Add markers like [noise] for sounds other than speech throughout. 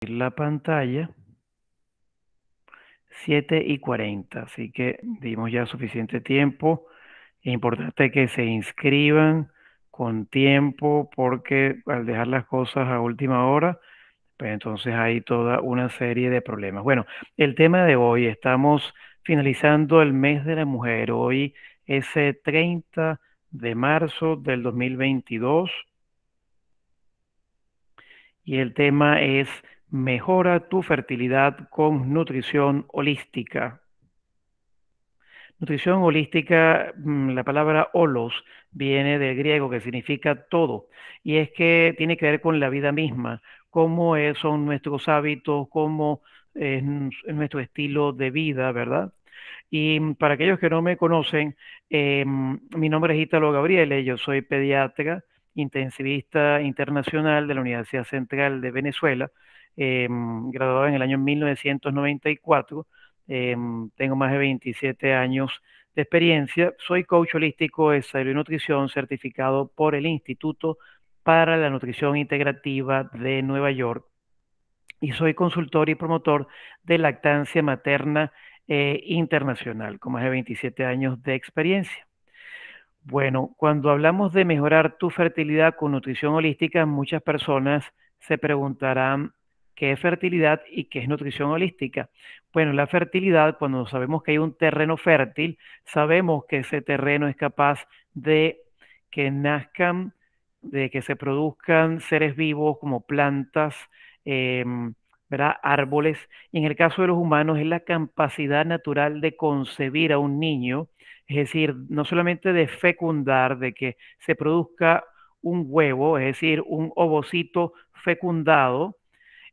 la pantalla. 7 y 40, así que dimos ya suficiente tiempo. importante que se inscriban con tiempo porque al dejar las cosas a última hora, pues entonces hay toda una serie de problemas. Bueno, el tema de hoy, estamos finalizando el mes de la mujer. Hoy es 30 eh, de marzo del 2022 y el tema es Mejora tu fertilidad con nutrición holística. Nutrición holística, mm, la palabra holos viene del griego que significa todo y es que tiene que ver con la vida misma, cómo son nuestros hábitos, cómo es nuestro estilo de vida, ¿verdad? Y para aquellos que no me conocen, em, mi nombre es Italo Gabriele, yo soy pediatra, intensivista internacional de la Universidad Central de Venezuela Em, graduado en el año 1994. Em, tengo más de 27 años de experiencia. Soy coach holístico de salud y nutrición certificado por el Instituto para la Nutrición Integrativa de Nueva York y soy consultor y promotor de lactancia materna eh, internacional, con más de 27 años de experiencia. Bueno, cuando hablamos de mejorar tu fertilidad con nutrición holística, muchas personas se preguntarán ¿Qué es fertilidad y qué es nutrición holística? Bueno, la fertilidad, cuando sabemos que hay un terreno fértil, sabemos que ese terreno es capaz de que nazcan, de que se produzcan seres vivos como plantas, em, ¿verdad? árboles. Y en el caso de los humanos es la capacidad natural de concebir a un niño, es decir, no solamente de fecundar, de que se produzca un huevo, es decir, un ovocito fecundado,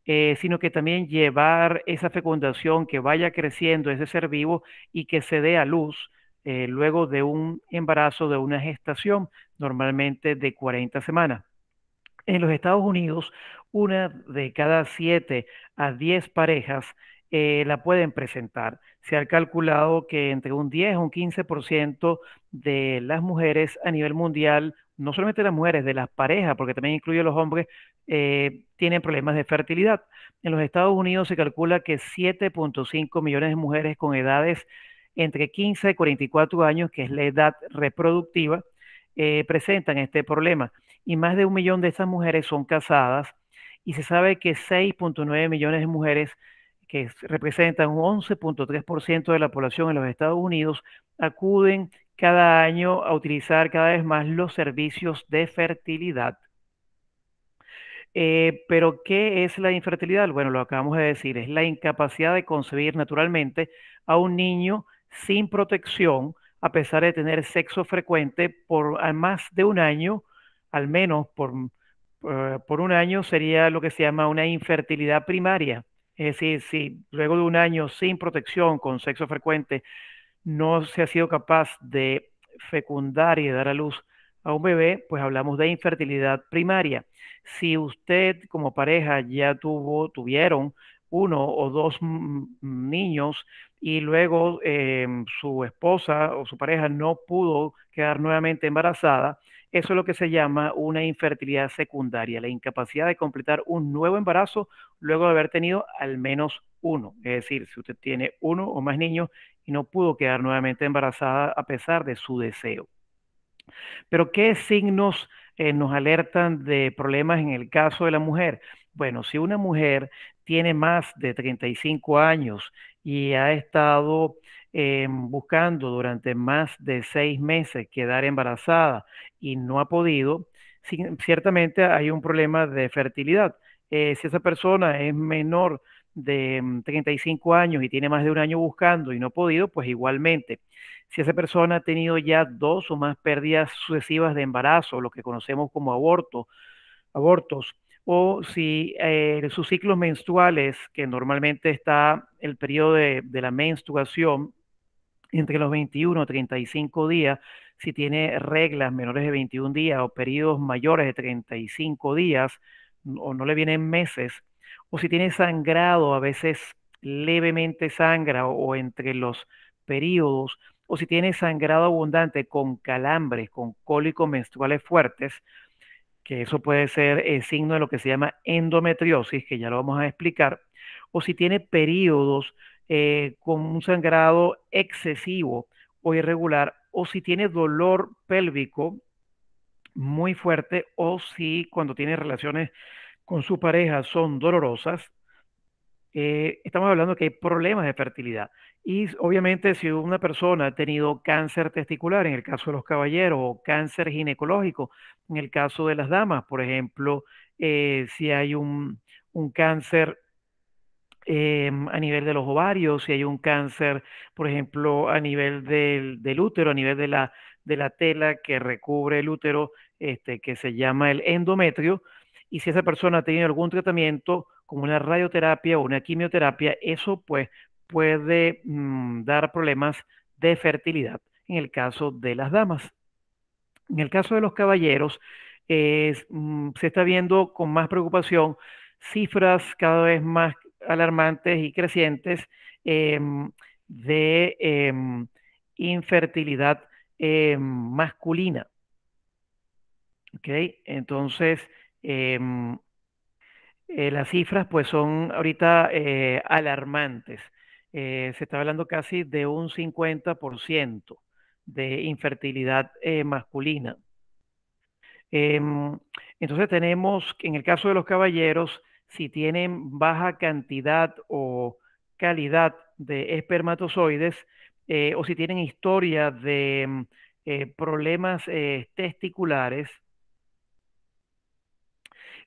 eh, sino que también llevar esa fecundación que vaya creciendo ese ser vivo y que se dé a luz eh, luego de un embarazo, de una gestación, normalmente de 40 semanas. En los Estados Unidos, una de cada 7 a 10 parejas eh, la pueden presentar. Se ha calculado que entre un 10 o un 15% de las mujeres a nivel mundial no solamente las mujeres, de las parejas, porque también incluye a los hombres, eh, tienen problemas de fertilidad. En los Estados Unidos se calcula que 7.5 millones de mujeres con edades entre 15 y 44 años, que es la edad reproductiva, eh, presentan este problema. Y más de un millón de estas mujeres son casadas y se sabe que 6.9 millones de mujeres que representan un 11.3% de la población en los Estados Unidos, acuden cada año a utilizar cada vez más los servicios de fertilidad. Eh, pero, ¿qué es la infertilidad? Bueno, lo acabamos de decir, es la incapacidad de concebir naturalmente a un niño sin protección, a pesar de tener sexo frecuente por más de un año, al menos por, eh, por un año, sería lo que se llama una infertilidad primaria. Es decir, si luego de un año sin protección, con sexo frecuente, no se ha sido capaz de fecundar y de dar a luz a un bebé, pues hablamos de infertilidad primaria. Si usted como pareja ya tuvo, tuvieron uno o dos niños y luego em, su esposa o su pareja no pudo quedar nuevamente embarazada, eso es lo que se llama una infertilidad secundaria, la incapacidad de completar un nuevo embarazo luego de haber tenido al menos uno. Es decir, si usted tiene uno o más niños y no pudo quedar nuevamente embarazada a pesar de su deseo. Pero ¿qué signos eh, nos alertan de problemas en el caso de la mujer? Bueno, si una mujer tiene más de 35 años y ha estado eh, buscando durante más de seis meses quedar embarazada y no ha podido, ciertamente hay un problema de fertilidad. Eh, si esa persona es menor de 35 mm, años y tiene más de un año buscando y no ha podido, pues igualmente, si esa persona ha tenido ya dos o más pérdidas sucesivas de embarazo, lo que conocemos como abortos, o si eh, sus ciclos menstruales, que normalmente está el periodo de, de la menstruación entre los 21 a 35 días, si tiene reglas menores de 21 días o periodos mayores de 35 días, o no le vienen meses, o si tiene sangrado, a veces levemente sangra o, entre los periodos, o si tiene sangrado abundante con calambres, con cólicos menstruales fuertes, que eso puede ser el signo de lo que se llama endometriosis, que ya lo vamos a explicar, o si tiene periodos eh, con un sangrado excesivo o irregular, o si tiene dolor pélvico muy fuerte, o si cuando tiene relaciones con su pareja son dolorosas, eh, estamos hablando que hay problemas de fertilidad. Y obviamente si una persona ha tenido cáncer testicular, en el caso de los caballeros, o cáncer ginecológico, en el caso de las damas, por ejemplo, eh, si hay un, cáncer em, a nivel de los ovarios, si hay un cáncer, por ejemplo, a nivel del, útero, a nivel de la, de la tela que recubre el útero, este, que se llama el endometrio, y si esa persona ha tenido algún tratamiento como una radioterapia o una quimioterapia, eso pues puede mm, dar problemas de fertilidad en el caso de las damas. En el caso de los caballeros, mm, se está viendo con más preocupación cifras cada vez más alarmantes y crecientes em, de em, infertilidad em, masculina. Entonces, Em, eh, las cifras pues son ahorita eh, alarmantes. Eh, se está hablando casi de un 50% de infertilidad masculina. Em, entonces tenemos, en el caso de los caballeros, si tienen baja cantidad o calidad de espermatozoides o si tienen historia de em, problemas testiculares,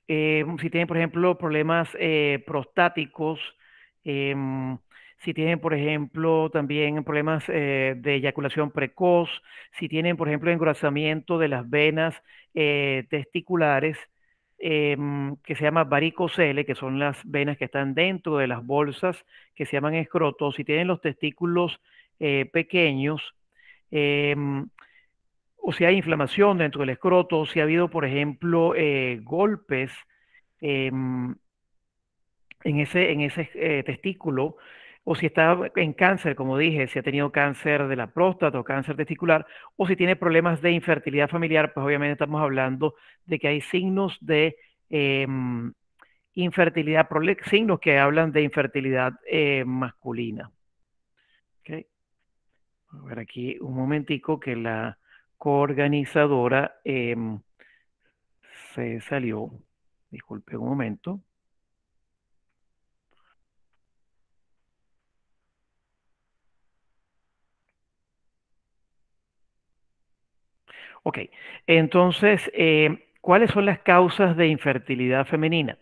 eh, si tienen, por ejemplo, problemas eh, prostáticos, em, si tienen, por ejemplo, también problemas eh, de eyaculación precoz, si tienen, por ejemplo, engrosamiento de las venas testiculares, em, que se llama varicocele, que son las venas que están dentro de las bolsas, que se llaman escrotos, si tienen los testículos pequeños, em, o si hay inflamación dentro del escroto, o si ha habido, por ejemplo, eh, golpes em, en ese, en ese eh, testículo, o si está en cáncer, como dije, si ha tenido cáncer de la próstata o cáncer testicular, o si tiene problemas de infertilidad familiar, pues obviamente estamos hablando de que hay signos de em, infertilidad, signos que hablan de infertilidad eh, masculina. A ver aquí un momentico que la coorganizadora em, se salió, disculpe un momento. Ok, entonces, em, ¿cuáles son las causas de infertilidad femenina?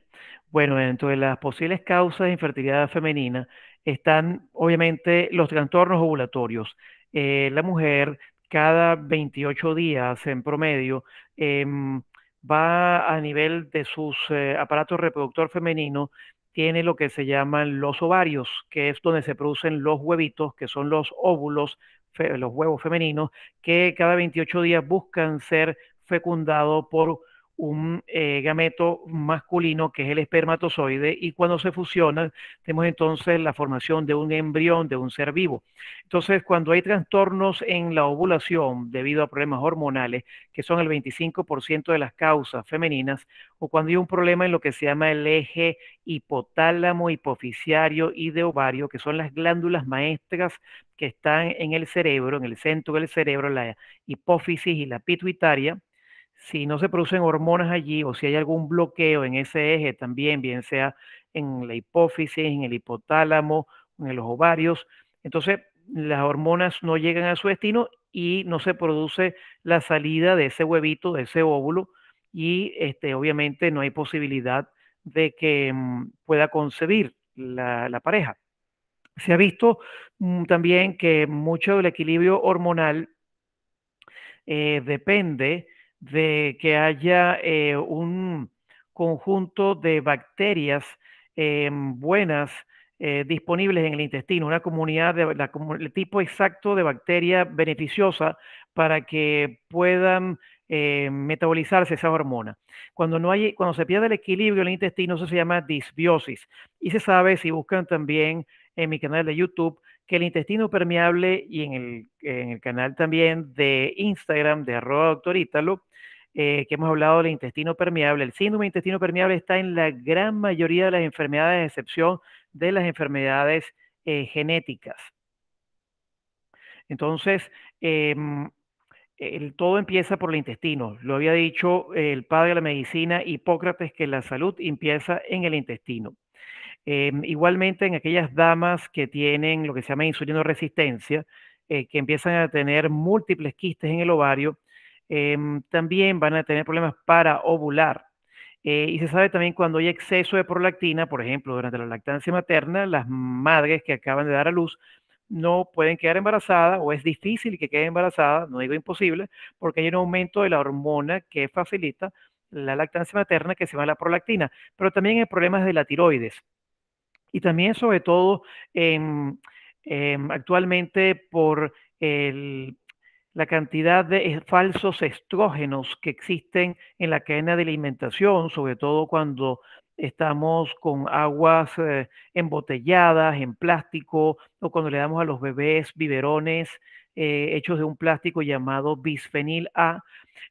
Bueno, dentro de las posibles causas de infertilidad femenina están obviamente los trastornos ovulatorios. Eh, la mujer cada 28 días en promedio, em, va a nivel de sus eh, aparatos reproductor femenino, tiene lo que se llaman los ovarios, que es donde se producen los huevitos, que son los óvulos, los huevos femeninos, que cada 28 días buscan ser fecundados por un eh, gameto masculino que es el espermatozoide y cuando se fusiona tenemos entonces la formación de un embrión, de un ser vivo. Entonces, cuando hay trastornos en la ovulación debido a problemas hormonales, que son el 25% de las causas femeninas, o cuando hay un problema en lo que se llama el eje hipotálamo, hipoficiario y de ovario, que son las glándulas maestras que están en el cerebro, en el centro del cerebro, la hipófisis y la pituitaria, si no se producen hormonas allí o si hay algún bloqueo en ese eje también, bien sea en la hipófisis, en el hipotálamo, en los ovarios, entonces las hormonas no llegan a su destino y no se produce la salida de ese huevito, de ese óvulo, y este, obviamente no hay posibilidad de que mm, pueda concebir la, pareja. Se ha visto mm, también que mucho del equilibrio hormonal eh, depende de que haya eh, un conjunto de bacterias eh, buenas eh, disponibles en el intestino, una comunidad de el tipo exacto de bacteria beneficiosa para que puedan metabolizarse esa hormona. Cuando, cuando se pierde el equilibrio en el intestino, eso se llama disbiosis. Y se sabe, si buscan también en mi canal de YouTube, que el intestino permeable y en el, canal también de Instagram de arroba doctorítalo, eh, que hemos hablado del intestino permeable. El síndrome de intestino permeable está en la gran mayoría de las enfermedades, excepción de las enfermedades eh, genéticas. Entonces, em, el, todo empieza por el intestino. Lo había dicho el padre de la medicina, Hipócrates, que la salud empieza en el intestino. Em, igualmente en aquellas damas que tienen lo que se llama insulinoresistencia, eh, que empiezan a tener múltiples quistes en el ovario, em, también van a tener problemas para ovular. Eh, y se sabe también cuando hay exceso de prolactina, por ejemplo, durante la lactancia materna, las madres que acaban de dar a luz no pueden quedar embarazadas o es difícil que quede embarazada, no digo imposible, porque hay un aumento de la hormona que facilita la lactancia materna que se llama la prolactina, pero también hay problemas de la tiroides y también sobre todo em, em, actualmente por la cantidad de eh, falsos estrógenos que existen en la cadena de alimentación, sobre todo cuando estamos con aguas eh, embotelladas en plástico o cuando le damos a los bebés biberones eh, hechos de un plástico llamado bisfenil A,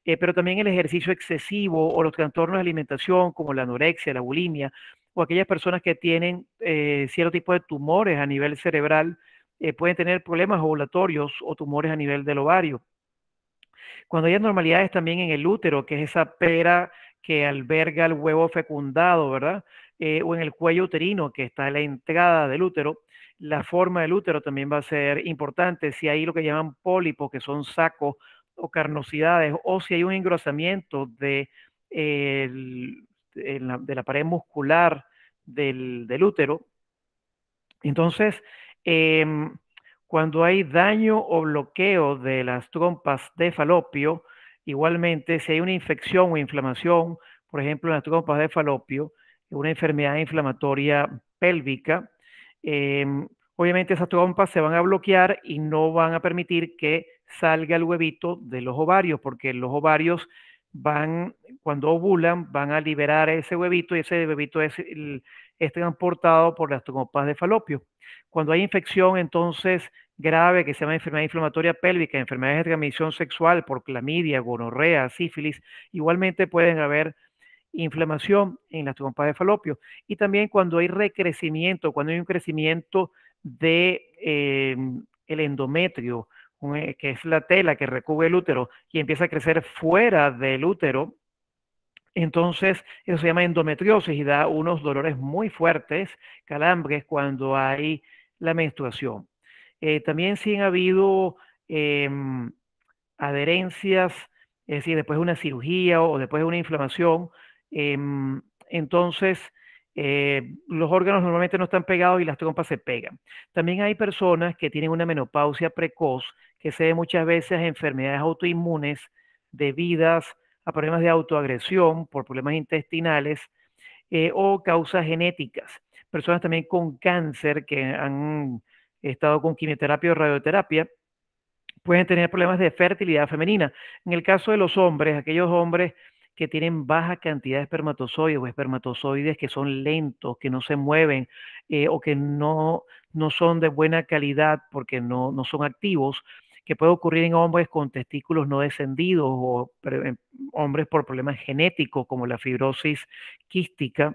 pero también el ejercicio excesivo o los trastornos de alimentación como la anorexia, la bulimia, o aquellas personas que tienen eh, cierto tipo de tumores a nivel cerebral eh, pueden tener problemas ovulatorios o tumores a nivel del ovario. Cuando hay anormalidades también en el útero, que es esa pera que alberga el huevo fecundado, ¿verdad? Eh, o en el cuello uterino, que está en la entrada del útero, la forma del útero también va a ser importante. Si hay lo que llaman pólipos, que son sacos o carnosidades, o si hay un engrosamiento de de la pared muscular del, útero. Entonces, em, cuando hay daño o bloqueo de las trompas de falopio, igualmente si hay una infección o inflamación, por ejemplo, en las trompas de falopio, una enfermedad inflamatoria pélvica, em, obviamente esas trompas se van a bloquear y no van a permitir que salga el huevito de los ovarios, porque los ovarios van, cuando ovulan, van a liberar ese huevito y ese huevito es, transportado por las trompas de falopio. Cuando hay infección, entonces grave que se llama enfermedad inflamatoria pélvica, enfermedades de transmisión sexual por clamidia, gonorrea, sífilis, igualmente pueden haber inflamación en las trompas de falopio. Y también cuando hay recrecimiento, cuando hay un crecimiento de eh, el endometrio que es la tela que recubre el útero y empieza a crecer fuera del útero, entonces, eso se llama endometriosis y da unos dolores muy fuertes, calambres, cuando hay la menstruación. Eh, también si han habido em, adherencias, es decir, después de una cirugía o después de una inflamación. Em, entonces, eh, los órganos normalmente no están pegados y las trompas se pegan. También hay personas que tienen una menopausia precoz, que se ve muchas veces a enfermedades autoinmunes debidas a problemas de autoagresión por problemas intestinales eh, o causas genéticas. Personas también con cáncer que han estado con quimioterapia o radioterapia pueden tener problemas de fertilidad femenina. En el caso de los hombres, aquellos hombres que tienen baja cantidad de espermatozoides o espermatozoides que son lentos, que no se mueven eh, o que no, no son de buena calidad porque no, son activos, que puede ocurrir en hombres con testículos no descendidos o eh, hombres por problemas genéticos como la fibrosis quística,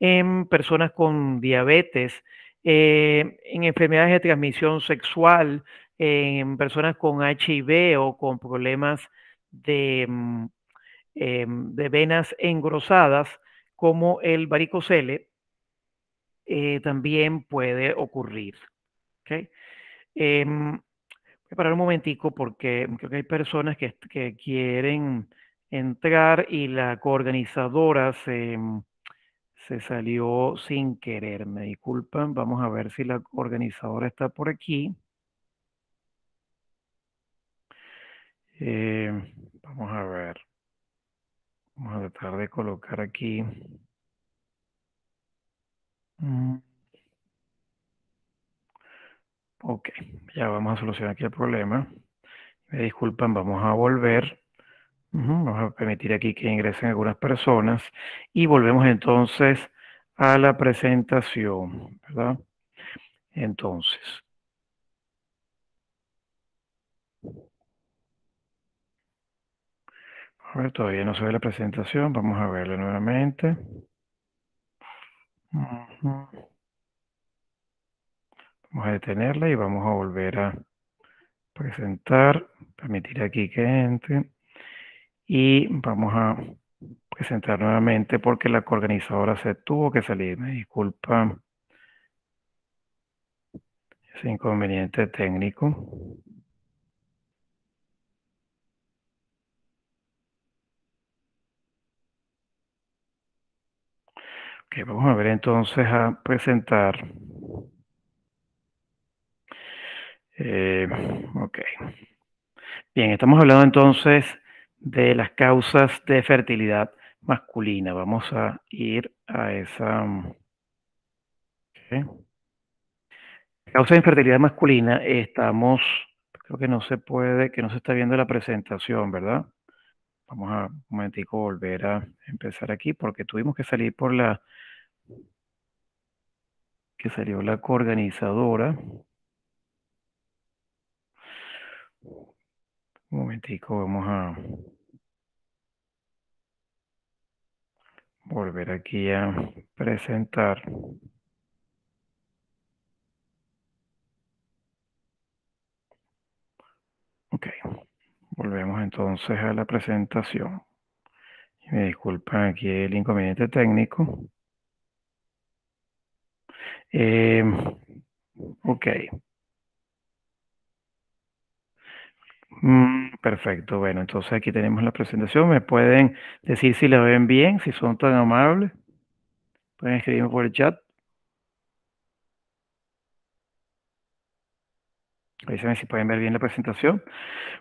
en personas con diabetes, eh, en enfermedades de transmisión sexual, en personas con HIV o con problemas de mm, Em, de venas engrosadas como el varicocele eh, también puede ocurrir. ¿okay? Em, voy a parar un momentico porque creo que hay personas que, quieren entrar y la coorganizadora se, se salió sin querer. Me disculpan, vamos a ver si la organizadora está por aquí. Eh, vamos a ver. Vamos a tratar de colocar aquí. Mm, ok, ya vamos a solucionar aquí el problema. Me disculpan, vamos a volver. Vamos a permitir aquí que ingresen algunas personas y volvemos entonces a la presentación, ¿verdad? Entonces, A ver, todavía no se ve la presentación. Vamos a verla nuevamente. Vamos a detenerla y vamos a volver a presentar. Permitir aquí que entre. Y vamos a presentar nuevamente porque la organizadora se tuvo que salir. Me disculpa ese inconveniente técnico. vamos a ver entonces a presentar. Eh, ok. Bien, estamos hablando entonces de las causas de fertilidad masculina. Vamos a ir a esa... Mm, causa de infertilidad masculina, estamos... Creo que no se puede, que no se está viendo la presentación, ¿verdad? Vamos a un momentico volver a empezar aquí porque tuvimos que salir por la que salió la coorganizadora. Un momentico, vamos a volver aquí a presentar. Ok, volvemos entonces a la presentación. Me disculpan aquí el inconveniente técnico. Eh, ok. Mm, perfecto. Bueno, entonces aquí tenemos la presentación. Me pueden decir si la ven bien, si son tan amables. Pueden escribirme por el chat. ver si pueden ver bien la presentación.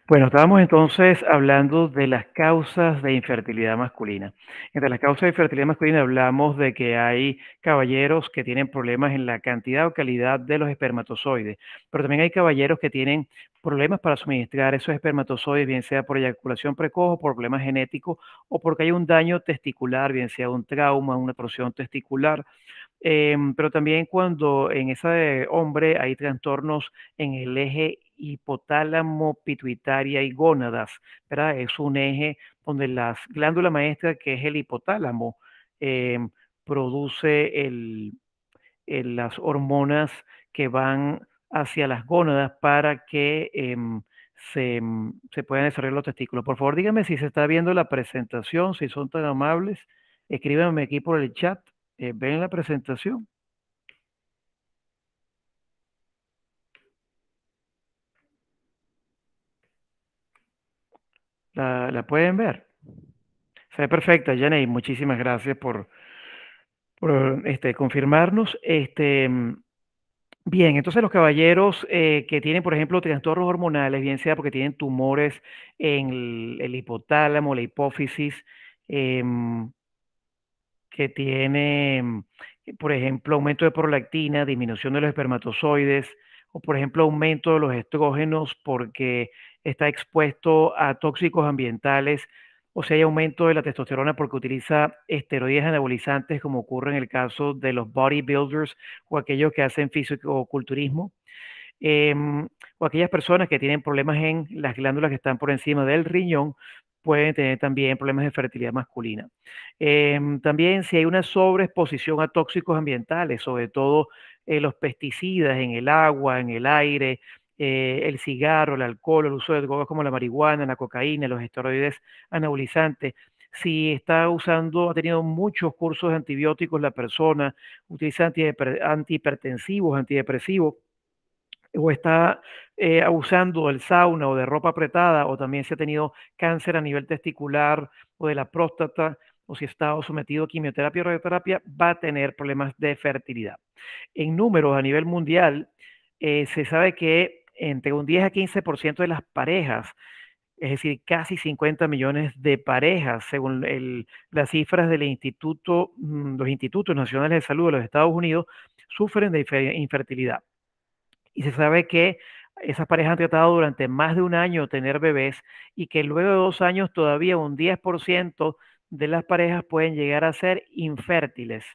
Bueno, estábamos entonces hablando de las causas de infertilidad masculina. Entre las causas de infertilidad masculina hablamos de que hay caballeros que tienen problemas en la cantidad o calidad de los espermatozoides, pero también hay caballeros que tienen problemas para suministrar esos espermatozoides, bien sea por eyaculación precoz o por problemas genéticos o porque hay un daño testicular, bien sea un trauma, una torsión testicular Em, pero también cuando en ese hombre hay trastornos en el eje hipotálamo, pituitaria y gónadas, ¿verdad? Es un eje donde las glándula maestra, que es el hipotálamo, em, produce el, las hormonas que van hacia las gónadas para que em, se, se, puedan desarrollar los testículos. Por favor, díganme si se está viendo la presentación, si son tan amables, escríbanme aquí por el chat. Eh, ven la presentación. La, pueden ver. Se ve perfecta, Janey. Muchísimas gracias por, por este, confirmarnos. Este, Bien, entonces los caballeros eh, que tienen, por ejemplo, trastornos hormonales, bien sea porque tienen tumores en el, hipotálamo, la hipófisis, eh, que tiene, mm, por ejemplo, aumento de prolactina, disminución de los espermatozoides, o por ejemplo, aumento de los estrógenos porque está expuesto a tóxicos ambientales, o si hay aumento de la testosterona porque utiliza esteroides anabolizantes, como ocurre en el caso de los bodybuilders o aquellos que hacen físico-culturismo. Em, o aquellas personas que tienen problemas en las glándulas que están por encima del riñón pueden tener también problemas de fertilidad masculina. Em, también si hay una sobreexposición a tóxicos ambientales, sobre todo eh, los pesticidas en el agua, en el aire, eh, el cigarro, el alcohol, el uso de drogas como la marihuana, la cocaína, los esteroides anabolizantes, si está usando, ha tenido muchos cursos de antibióticos la persona, utiliza antihipertensivos, antidepresivos, o está eh, abusando del sauna o de ropa apretada, o también si ha tenido cáncer a nivel testicular o de la próstata, o si ha estado sometido a quimioterapia o radioterapia, va a tener problemas de fertilidad. En números a nivel mundial, eh, se sabe que entre un 10 a 15% de las parejas, es decir, casi 50 millones de parejas, según las cifras del instituto, mm, los institutos nacionales de salud de los Estados Unidos, sufren de infertilidad y se sabe que esas parejas han tratado durante más de un año tener bebés y que luego de dos años todavía un 10% de las parejas pueden llegar a ser infértiles.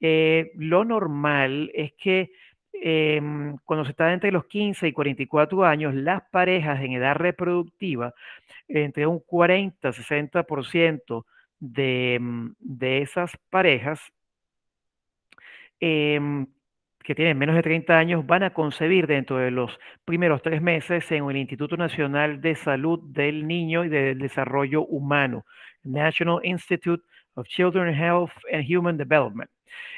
Eh, lo normal es que em, cuando se está entre los 15 y 44 años, las parejas en edad reproductiva, entre un 40-60% de, mm, de esas parejas, em, que tienen menos de 30 años van a concebir dentro de los primeros tres meses en el Instituto Nacional de Salud del Niño y del Desarrollo Humano, National Institute of Children Health and Human Development.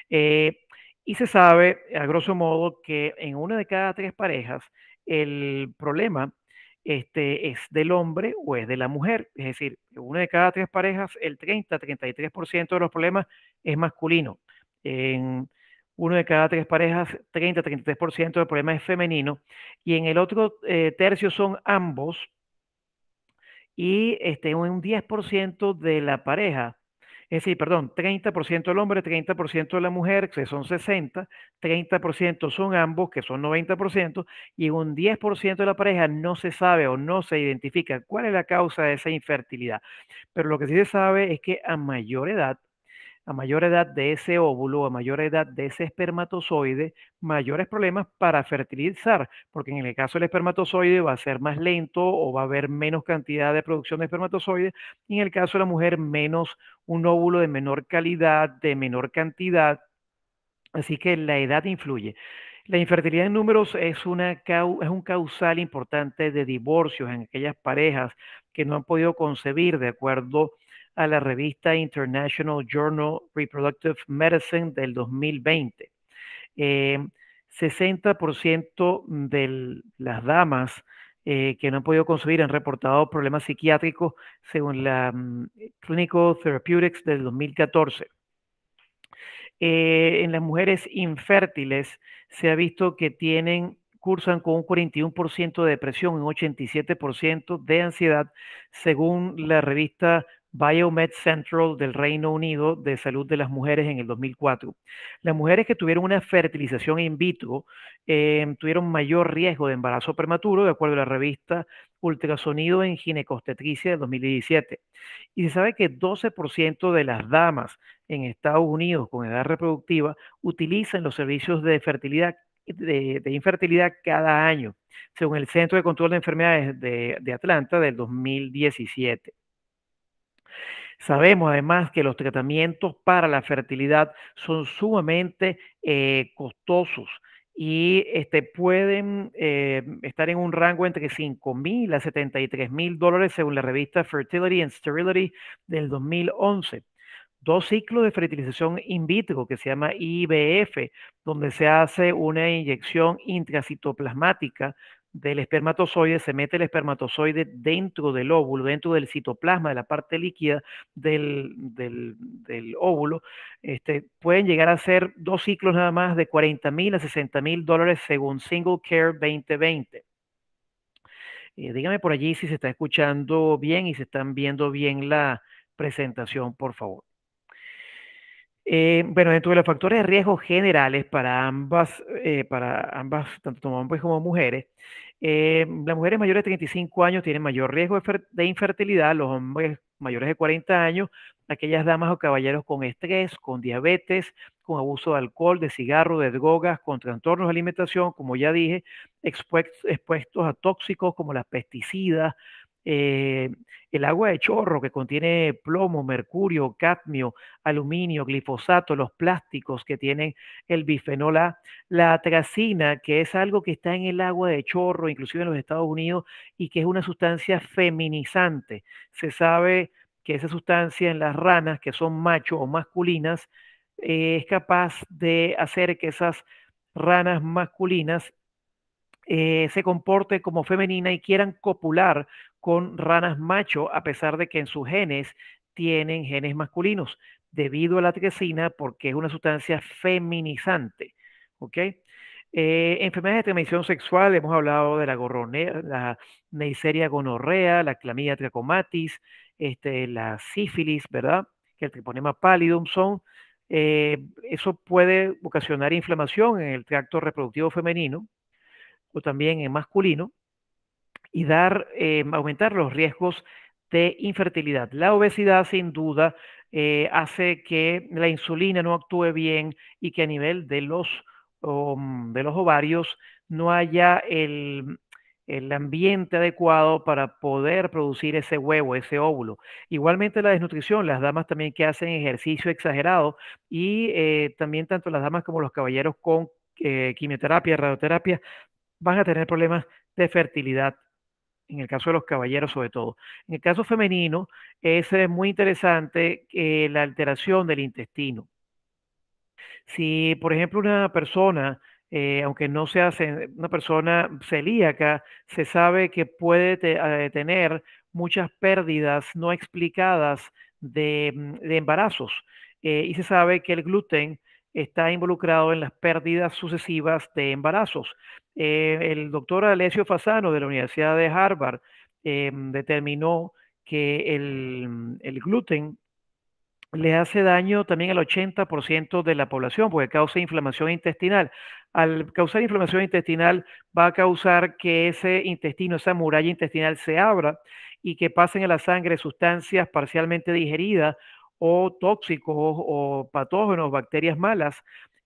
Eh, y se sabe, a grosso modo, que en una de cada tres parejas el problema este, es del hombre o es de la mujer. Es decir, en una de cada tres parejas, el 30-33% de los problemas es masculino. En, uno de cada tres parejas, 30-33% del problema es femenino, y en el otro eh, tercio son ambos, y este, un 10% de la pareja, es decir, perdón, 30% del hombre, 30% de la mujer, que son 60, 30% son ambos, que son 90%, y un 10% de la pareja no se sabe o no se identifica cuál es la causa de esa infertilidad. Pero lo que sí se sabe es que a mayor edad, a mayor edad de ese óvulo, a mayor edad de ese espermatozoide, mayores problemas para fertilizar, porque en el caso del espermatozoide va a ser más lento o va a haber menos cantidad de producción de espermatozoides, y en el caso de la mujer menos un óvulo de menor calidad, de menor cantidad, así que la edad influye. La infertilidad en números es, es un causal importante de divorcios en aquellas parejas que no han podido concebir de acuerdo a la revista International Journal Reproductive Medicine del 2020. 60% eh, de las damas eh, que no han podido consumir han reportado problemas psiquiátricos según la mm, Clinical Therapeutics del 2014. Eh, en las mujeres infértiles se ha visto que tienen cursan con un 41% de depresión y un 87% de ansiedad, según la revista Biomed Central del Reino Unido de Salud de las Mujeres en el 2004. Las mujeres que tuvieron una fertilización in vitro em, tuvieron mayor riesgo de embarazo prematuro, de acuerdo a la revista Ultrasonido en Ginecostetricia del 2017. Y se sabe que 12% de las damas en Estados Unidos con edad reproductiva utilizan los servicios de fertilidad de, infertilidad cada año, según el Centro de Control de Enfermedades de, de Atlanta del 2017. Sabemos además que los tratamientos para la fertilidad son sumamente eh, costosos y este, pueden eh, estar en un rango entre 5 mil a 73 mil dólares según la revista Fertility and Sterility del 2011. Dos ciclos de fertilización in vitro que se llama IVF, donde se hace una inyección intracitoplasmática del espermatozoide, se mete el espermatozoide dentro del óvulo, dentro del citoplasma, de la parte líquida del, óvulo, este, pueden llegar a ser dos ciclos nada más de 40 mil a 60 mil dólares según Single Care 2020. Eh, dígame por allí si se está escuchando bien y se están viendo bien la presentación, por favor. Eh, bueno, dentro de los factores de riesgo generales para ambas, eh, para ambas, tanto hombres como mujeres, eh, las mujeres mayores de 35 años tienen mayor riesgo de infertilidad, los hombres mayores de 40 años, aquellas damas o caballeros con estrés, con diabetes, con abuso de alcohol, de cigarro, de drogas, con trastornos de alimentación, como ya dije, expuestos a tóxicos como las pesticidas, eh, el agua de chorro que contiene plomo, mercurio, cadmio, aluminio, glifosato, los plásticos que tienen el bifenol A, la atracina, que es algo que está en el agua de chorro, inclusive en los Estados Unidos, y que es una sustancia feminizante. Se sabe que esa sustancia en las ranas, que son macho o masculinas, eh, es capaz de hacer que esas ranas masculinas eh, se comporte como femenina y quieran copular con ranas macho, a pesar de que en sus genes tienen genes masculinos, debido a la tricina, porque es una sustancia feminizante. ¿Ok? Eh, enfermedades de transmisión sexual, hemos hablado de la, gorronea, la Neisseria gonorrea, la clamidia tricomatis este, la sífilis, ¿verdad? Que el triponema pallidum son eh, eso puede ocasionar inflamación en el tracto reproductivo femenino, o también en masculino y dar, eh, aumentar los riesgos de infertilidad. La obesidad, sin duda, eh, hace que la insulina no actúe bien y que a nivel de los, um, de los ovarios no haya el, ambiente adecuado para poder producir ese huevo, ese óvulo. Igualmente la desnutrición, las damas también que hacen ejercicio exagerado y eh, también tanto las damas como los caballeros con quimioterapia, radioterapia, van a tener problemas de fertilidad, en el caso de los caballeros sobre todo. En el caso femenino es eh, muy interesante que eh, la alteración del intestino. Si, por ejemplo, una persona, eh, aunque no sea una persona celíaca, se sabe que puede tener muchas pérdidas no explicadas de, mm, embarazos. y se sabe que el gluten está involucrado en las pérdidas sucesivas de embarazos. Eh, el doctor Alessio Fasano de la Universidad de Harvard eh, determinó que el, el, gluten le hace daño también al 80% de la población porque causa inflamación intestinal. Al causar inflamación intestinal va a causar que ese intestino, esa muralla intestinal se abra y que pasen a la sangre sustancias parcialmente digeridas o tóxicos o, patógenos, bacterias malas,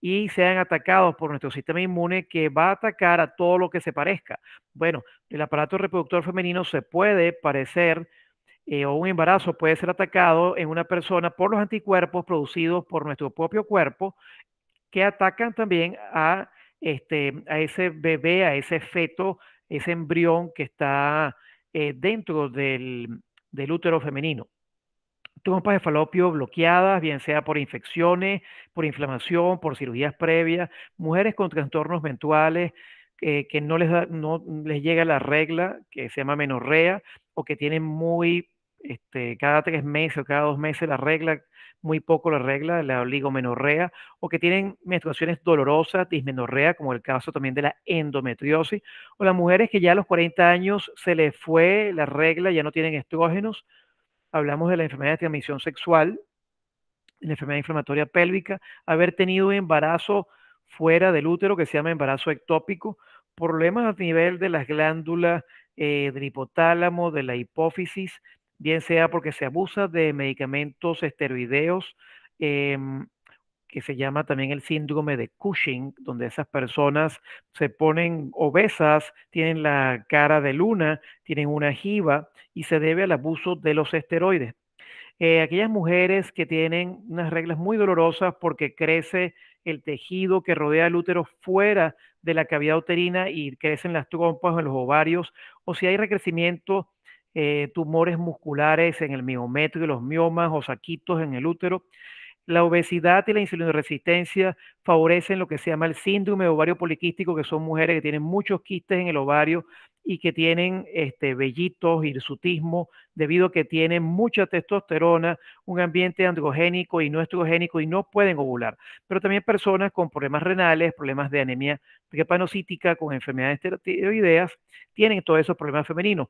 y sean atacados por nuestro sistema inmune que va a atacar a todo lo que se parezca. Bueno, el aparato reproductor femenino se puede parecer eh, o un embarazo puede ser atacado en una persona por los anticuerpos producidos por nuestro propio cuerpo que atacan también a, este, a ese bebé, a ese feto, ese embrión que está eh, dentro del útero femenino trompas de falopio bloqueadas, bien sea por infecciones, por inflamación, por cirugías previas, mujeres con trastornos mentuales eh, que no les, no les llega la regla, que se llama menorrea, o que tienen muy, este, cada tres meses o cada dos meses la regla, muy poco la regla, la oligomenorrea, o que tienen menstruaciones dolorosas, dismenorrea, como el caso también de la endometriosis, o las mujeres que ya a los 40 años se les fue la regla, ya no tienen estrógenos, hablamos de la enfermedad de transmisión sexual, la enfermedad inflamatoria pélvica, haber tenido un embarazo fuera del útero que se llama embarazo ectópico, problemas a nivel de las glándulas eh, del hipotálamo, de la hipófisis, bien sea porque se abusa de medicamentos esteroideos, em, que se llama también el síndrome de Cushing, donde esas personas se ponen obesas, tienen la cara de luna, tienen una jiba y se debe al abuso de los esteroides. Eh, aquellas mujeres que tienen unas reglas muy dolorosas porque crece el tejido que rodea el útero fuera de la cavidad uterina y crecen las trompas en los ovarios, o si hay recrecimiento, eh, tumores musculares en el miometrio, los miomas o saquitos en el útero, la obesidad y la insulinoresistencia favorecen lo que se llama el síndrome de ovario poliquístico, que son mujeres que tienen muchos quistes en el ovario y que tienen este, vellitos, hirsutismo, debido a que tienen mucha testosterona, un ambiente androgénico y no estrogénico y no pueden ovular. Pero también personas con problemas renales, problemas de anemia prepanocítica, con enfermedades tiroideas, tienen todos esos problemas femeninos.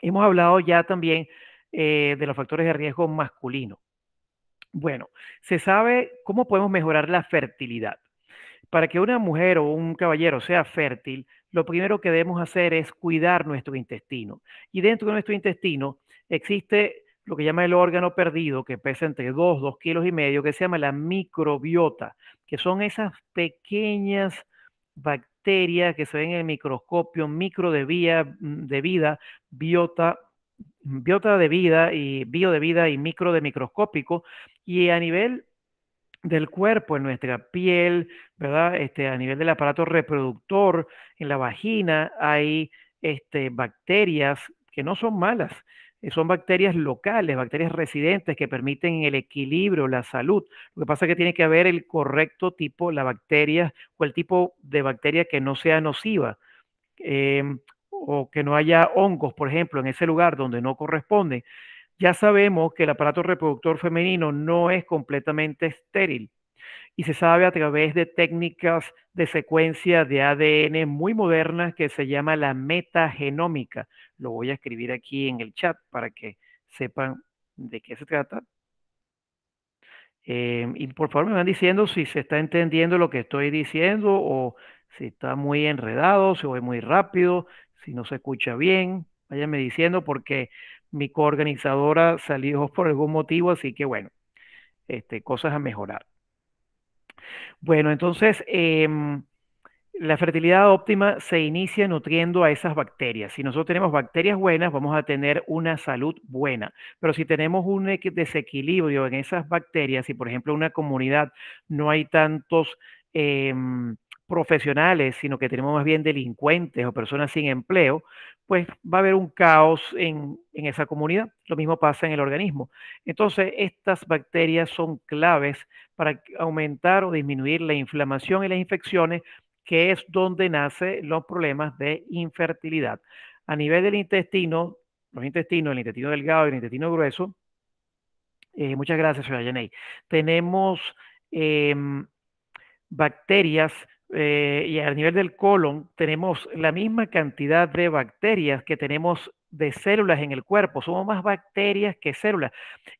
Hemos hablado ya también eh, de los factores de riesgo masculino. Bueno, se sabe cómo podemos mejorar la fertilidad. Para que una mujer o un caballero sea fértil, lo primero que debemos hacer es cuidar nuestro intestino. Y dentro de nuestro intestino existe lo que llama el órgano perdido, que pesa entre 2, 2 kilos y medio, que se llama la microbiota, que son esas pequeñas bacterias que se ven en el microscopio, micro de, mm, de vida, biota, biota de vida y bio de vida y micro de microscópico, y a nivel del cuerpo, en nuestra piel, ¿verdad? Este, a nivel del aparato reproductor, en la vagina hay este, bacterias que no son malas, eh, son bacterias locales, bacterias residentes que permiten el equilibrio, la salud. Lo que pasa es que tiene que haber el correcto tipo, la bacteria o el tipo de bacteria que no sea nociva. Em, o que no haya hongos, por ejemplo, en ese lugar donde no corresponde. Ya sabemos que el aparato reproductor femenino no es completamente estéril y se sabe a través de técnicas de secuencia de ADN muy modernas que se llama la metagenómica. Lo voy a escribir aquí en el chat para que sepan de qué se trata. Em, y por favor me van diciendo si se está entendiendo lo que estoy diciendo o si está muy enredado, si voy muy rápido, si no se escucha bien. Váyanme diciendo porque mi coorganizadora salió [laughs] por algún motivo, así que bueno, este, cosas a mejorar. Bueno, entonces em, la fertilidad óptima se inicia nutriendo a esas bacterias. Si nosotros tenemos bacterias buenas, vamos a tener una salud buena. Pero si tenemos un desequilibrio en esas bacterias, si por ejemplo en una comunidad no hay tantos... Em, profesionales, sino que tenemos más bien delincuentes o personas sin empleo, pues va a haber un caos en, esa comunidad. Lo mismo pasa en el organismo. Entonces, estas bacterias son claves para aumentar o disminuir la inflamación y las infecciones, que es donde nacen los problemas de infertilidad. A nivel del intestino, los intestinos, el intestino delgado y el intestino grueso, eh, muchas gracias, señora Yanei. Tenemos em, bacterias eh, y a nivel del colon tenemos la misma cantidad de bacterias que tenemos de células en el cuerpo. Somos más bacterias que células.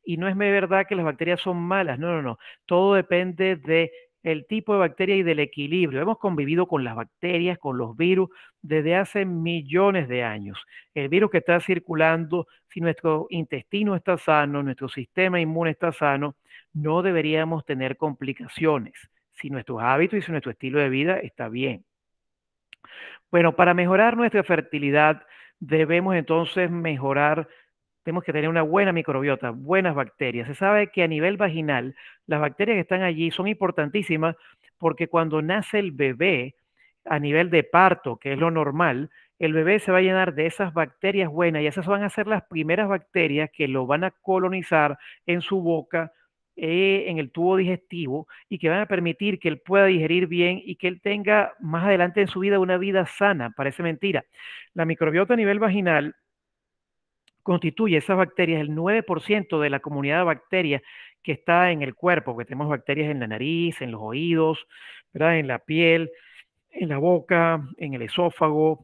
Y no es verdad que las bacterias son malas. No, no, no. Todo depende del tipo de bacteria y del equilibrio. Hemos convivido con las bacterias, con los virus, desde hace millones de años. El virus que está circulando, si nuestro intestino está sano, nuestro sistema inmune está sano, no deberíamos tener complicaciones si nuestros hábitos y si nuestro estilo de vida está bien. Bueno, para mejorar nuestra fertilidad debemos entonces mejorar, tenemos que tener una buena microbiota, buenas bacterias. Se sabe que a nivel vaginal las bacterias que están allí son importantísimas porque cuando nace el bebé, a nivel de parto, que es lo normal, el bebé se va a llenar de esas bacterias buenas y esas van a ser las primeras bacterias que lo van a colonizar en su boca, eh, en el tubo digestivo y que van a permitir que él pueda digerir bien y que él tenga más adelante en su vida una vida sana. Parece mentira. La microbiota a nivel vaginal constituye esas bacterias, el 9% de la comunidad de bacterias que está en el cuerpo, que tenemos bacterias en la nariz, en los oídos, ¿verdad? en la piel, en la boca, en el esófago.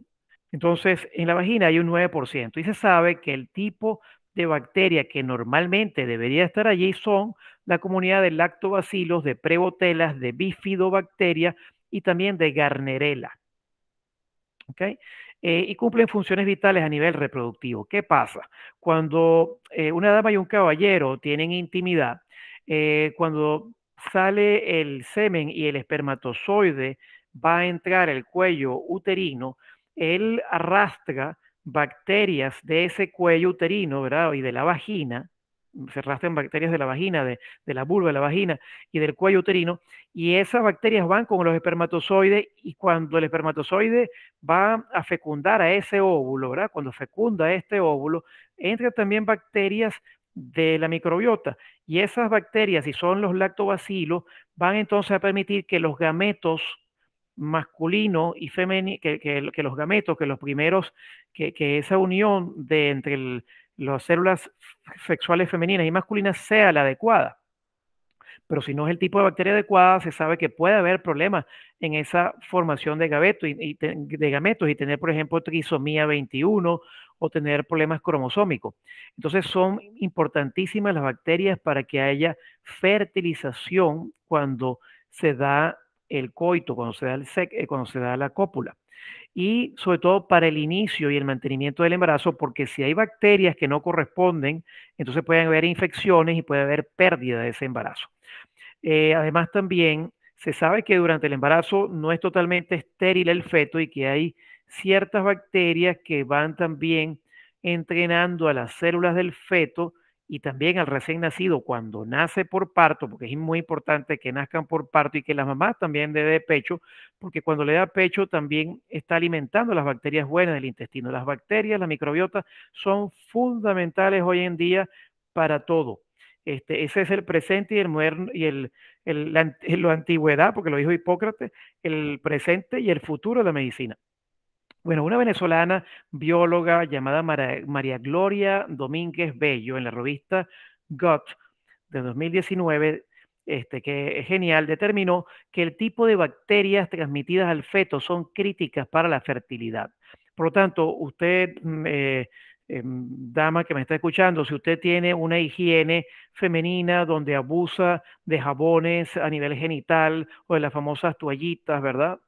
Entonces, en la vagina hay un 9%. Y se sabe que el tipo de bacteria que normalmente debería estar allí son la comunidad de lactobacilos, de prebotelas, de bifidobacterias y también de garnerela. Eh, y cumplen funciones vitales a nivel reproductivo. ¿Qué pasa? Cuando eh, una dama y un caballero tienen intimidad, eh, cuando sale el semen y el espermatozoide va a entrar el cuello uterino, él arrastra bacterias de ese cuello uterino, ¿verdad? Y de la vagina, se rastran bacterias de la vagina, de, de, la vulva, de la vagina y del cuello uterino, y esas bacterias van con los espermatozoides y cuando el espermatozoide va a fecundar a ese óvulo, ¿verdad? Cuando fecunda este óvulo, entran también bacterias de la microbiota y esas bacterias, si son los lactobacilos, van entonces a permitir que los gametos masculino y femenino, que, los gametos, que los primeros, que, esa unión de entre las células sexuales femeninas y masculinas sea la adecuada. Pero si no es el tipo de bacteria adecuada, se sabe que puede haber problemas en esa formación de, gametos de gametos y tener, por ejemplo, trisomía 21 o tener problemas cromosómicos. Entonces son importantísimas las bacterias para que haya fertilización cuando se da el coito, cuando se da, el eh, cuando se da la cópula. Y sobre todo para el inicio y el mantenimiento del embarazo, porque si hay bacterias que no corresponden, entonces pueden haber infecciones y puede haber pérdida de ese embarazo. Eh, además también se sabe que durante el embarazo no es totalmente estéril el feto y que hay ciertas bacterias que van también entrenando a las células del feto y también al recién nacido cuando nace por parto, porque es muy importante que nazcan por parto y que las mamás también le dé pecho, porque cuando le da pecho también está alimentando las bacterias buenas del intestino. Las bacterias, la microbiota son fundamentales hoy en día para todo. Este, ese es el presente y el moderno y el, la, [laughs] la antigüedad, porque lo dijo Hipócrates, el presente y el futuro de la medicina. Bueno, una venezolana bióloga llamada María Gloria Domínguez Bello en la revista GOT de 2019, este, que es genial, determinó que el tipo de bacterias transmitidas al feto son críticas para la fertilidad. Por lo tanto, usted, mm, eh, em, dama que me está escuchando, si usted tiene una higiene femenina donde abusa de jabones a nivel genital o de las famosas toallitas, ¿verdad?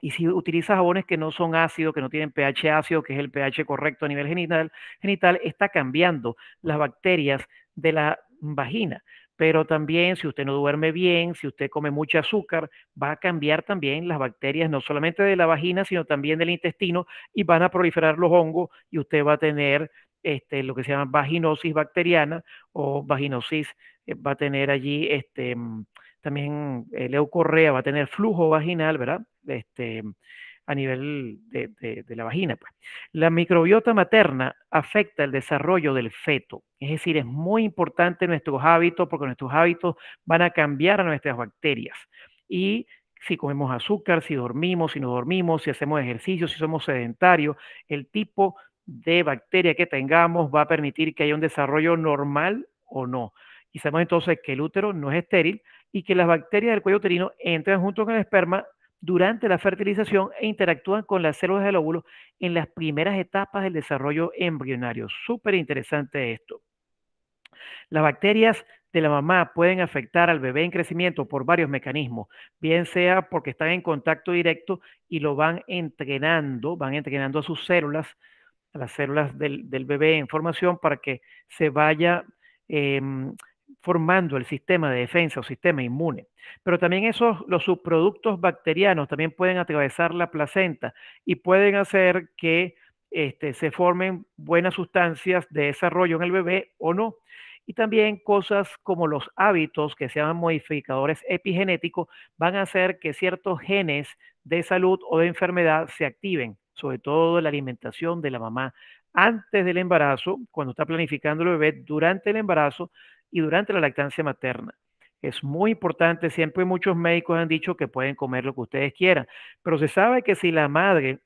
y si utiliza jabones que no son ácidos, que no tienen pH ácido, que es el pH correcto a nivel genital, genital está cambiando las bacterias de la vagina. Pero también si usted no duerme bien, si usted come mucho azúcar, va a cambiar también las bacterias, no solamente de la vagina, sino también del intestino, y van a proliferar los hongos y usted va a tener este, lo que se llama vaginosis bacteriana o vaginosis, eh, va a tener allí este, mm, también el eh, eucorrea va a tener flujo vaginal, ¿verdad? Este, a nivel de, la vagina. Pues. La microbiota materna afecta el desarrollo del feto, es decir, es muy importante nuestros hábitos porque nuestros hábitos van a cambiar a nuestras bacterias. Y si comemos azúcar, si dormimos, si no dormimos, si hacemos ejercicio, si somos sedentarios, el tipo de bacteria que tengamos va a permitir que haya un desarrollo normal o no. Y sabemos entonces que el útero no es estéril, y que las bacterias del cuello uterino entran junto con el esperma durante la fertilización e interactúan con las células del óvulo en las primeras etapas del desarrollo embrionario. Súper interesante esto. Las bacterias de la mamá pueden afectar al bebé en crecimiento por varios mecanismos, bien sea porque están en contacto directo y lo van entrenando, van entrenando a sus células, a las células del, bebé en formación para que se vaya em, formando el sistema de defensa o sistema inmune. Pero también esos, los subproductos bacterianos también pueden atravesar la placenta y pueden hacer que este, se formen buenas sustancias de desarrollo en el bebé o no. Y también cosas como los hábitos, que se llaman modificadores epigenéticos, van a hacer que ciertos genes de salud o de enfermedad se activen, sobre todo la alimentación de la mamá antes del embarazo, cuando está planificando el bebé, durante el embarazo, y durante la lactancia materna. Es muy importante, siempre muchos médicos han dicho que pueden comer lo que ustedes quieran, pero se sabe que si la madre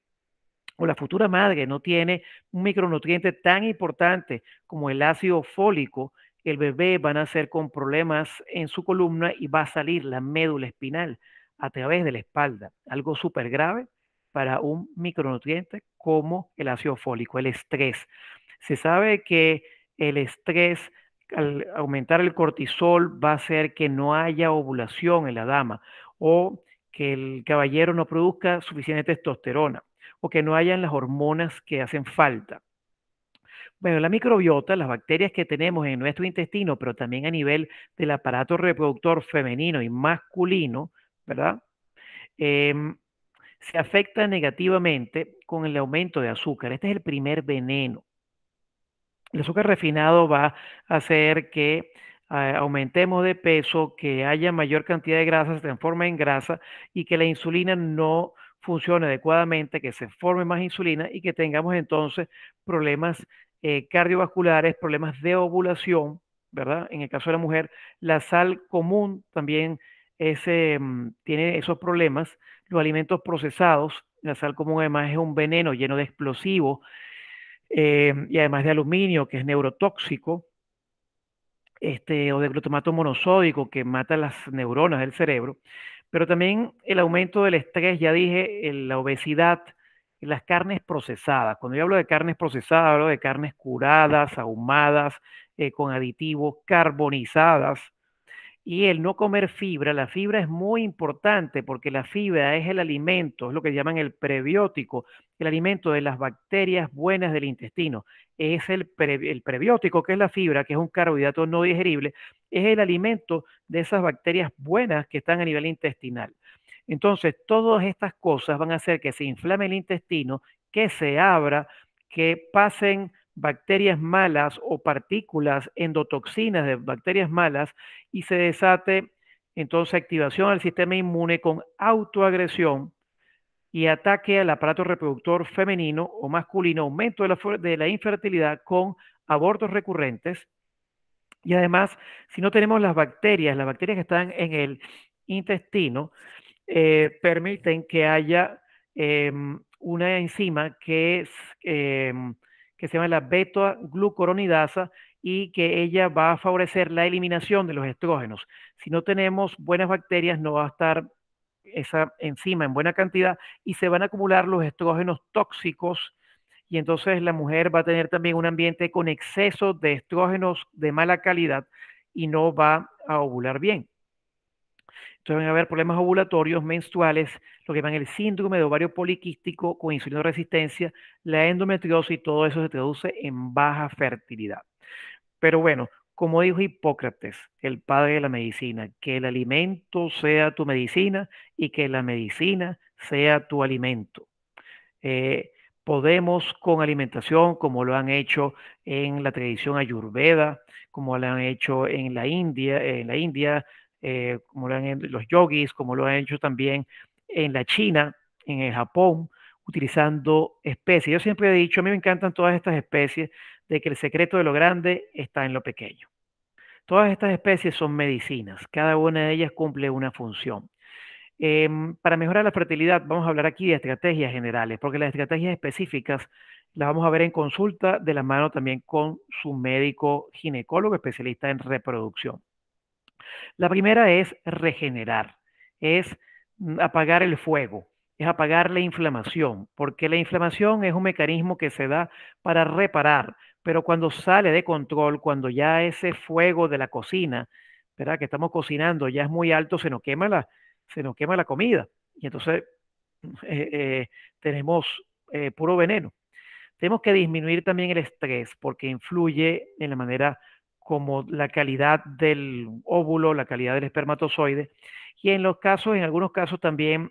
o la futura madre no tiene un micronutriente tan importante como el ácido fólico, el bebé va a nacer con problemas en su columna y va a salir la médula espinal a través de la espalda, algo súper grave para un micronutriente como el ácido fólico, el estrés. Se sabe que el estrés al aumentar el cortisol va a hacer que no haya ovulación en la dama o que el caballero no produzca suficiente testosterona o que no hayan las hormonas que hacen falta. Bueno, la microbiota, las bacterias que tenemos en nuestro intestino, pero también a nivel del aparato reproductor femenino y masculino, ¿verdad? Em, se afecta negativamente con el aumento de azúcar. Este es el primer veneno. El azúcar refinado va a hacer que eh, aumentemos de peso, que haya mayor cantidad de grasa, se transforme en grasa y que la insulina no funcione adecuadamente, que se forme más insulina y que tengamos entonces problemas eh, cardiovasculares, problemas de ovulación, ¿verdad? En el caso de la mujer, la sal común también em, tiene esos problemas, los alimentos procesados, la sal común además es un veneno lleno de explosivos eh, y además de aluminio, que es neurotóxico, este, o de glutamato monosódico, que mata las neuronas del cerebro, pero también el aumento del estrés, ya dije, la obesidad, las carnes procesadas. Cuando yo hablo de carnes procesadas, hablo de carnes curadas, ahumadas, eh, con aditivos, carbonizadas, y el no comer fibra, la fibra es muy importante porque la fibra es el alimento, es lo que llaman el prebiótico, el alimento de las bacterias buenas del intestino. Es el, el prebiótico, que es la fibra, que es un carbohidrato no digerible, es el alimento de esas bacterias buenas que están a nivel intestinal. Entonces, todas estas cosas van a hacer que se inflame el intestino, que se abra, que pasen bacterias malas o partículas, endotoxinas de bacterias malas y se desate entonces activación al sistema inmune con autoagresión y ataque al aparato reproductor femenino o masculino, aumento de la, de la infertilidad con abortos recurrentes. Y además, si no tenemos las bacterias, las bacterias que están en el intestino, eh, permiten que haya em, una enzima que es, em, que se llama la beta glucoronidasa, y que ella va a favorecer la eliminación de los estrógenos. Si no tenemos buenas bacterias, no va a estar esa enzima en buena cantidad y se van a acumular los estrógenos tóxicos y entonces la mujer va a tener también un ambiente con exceso de estrógenos de mala calidad y no va a ovular bien. Entonces van a haber problemas ovulatorios, menstruales, lo que llaman el síndrome de ovario poliquístico con insulino resistencia, la endometriosis, y todo eso se traduce en baja fertilidad. Pero bueno, como dijo Hipócrates, el padre de la medicina, que el alimento sea tu medicina y que la medicina sea tu alimento. Eh, podemos con alimentación, como lo han hecho en la tradición ayurveda, como lo han hecho en la India, en la India eh, como lo han hecho los yogis, como lo han hecho también en la China, en el Japón, utilizando especies. Yo siempre he dicho, a mí me encantan todas estas especies, de que el secreto de lo grande está en lo pequeño. Todas estas especies son medicinas, cada una de ellas cumple una función. Em, para mejorar la fertilidad, vamos a hablar aquí de estrategias generales, porque las estrategias específicas las vamos a ver en consulta de la mano también con su médico ginecólogo especialista en reproducción. La primera es regenerar, es mm, apagar el fuego, es apagar la inflamación, porque la inflamación es un mecanismo que se da para reparar, pero cuando sale de control, cuando ya ese fuego de la cocina, ¿verdad? que estamos cocinando, ya es muy alto, se nos quema la, se nos quema la comida. Y entonces [laughs] eh, eh, tenemos eh, puro veneno. Tenemos que disminuir también el estrés porque influye en la manera como la calidad del óvulo, la calidad del espermatozoide, y en los casos, en algunos casos también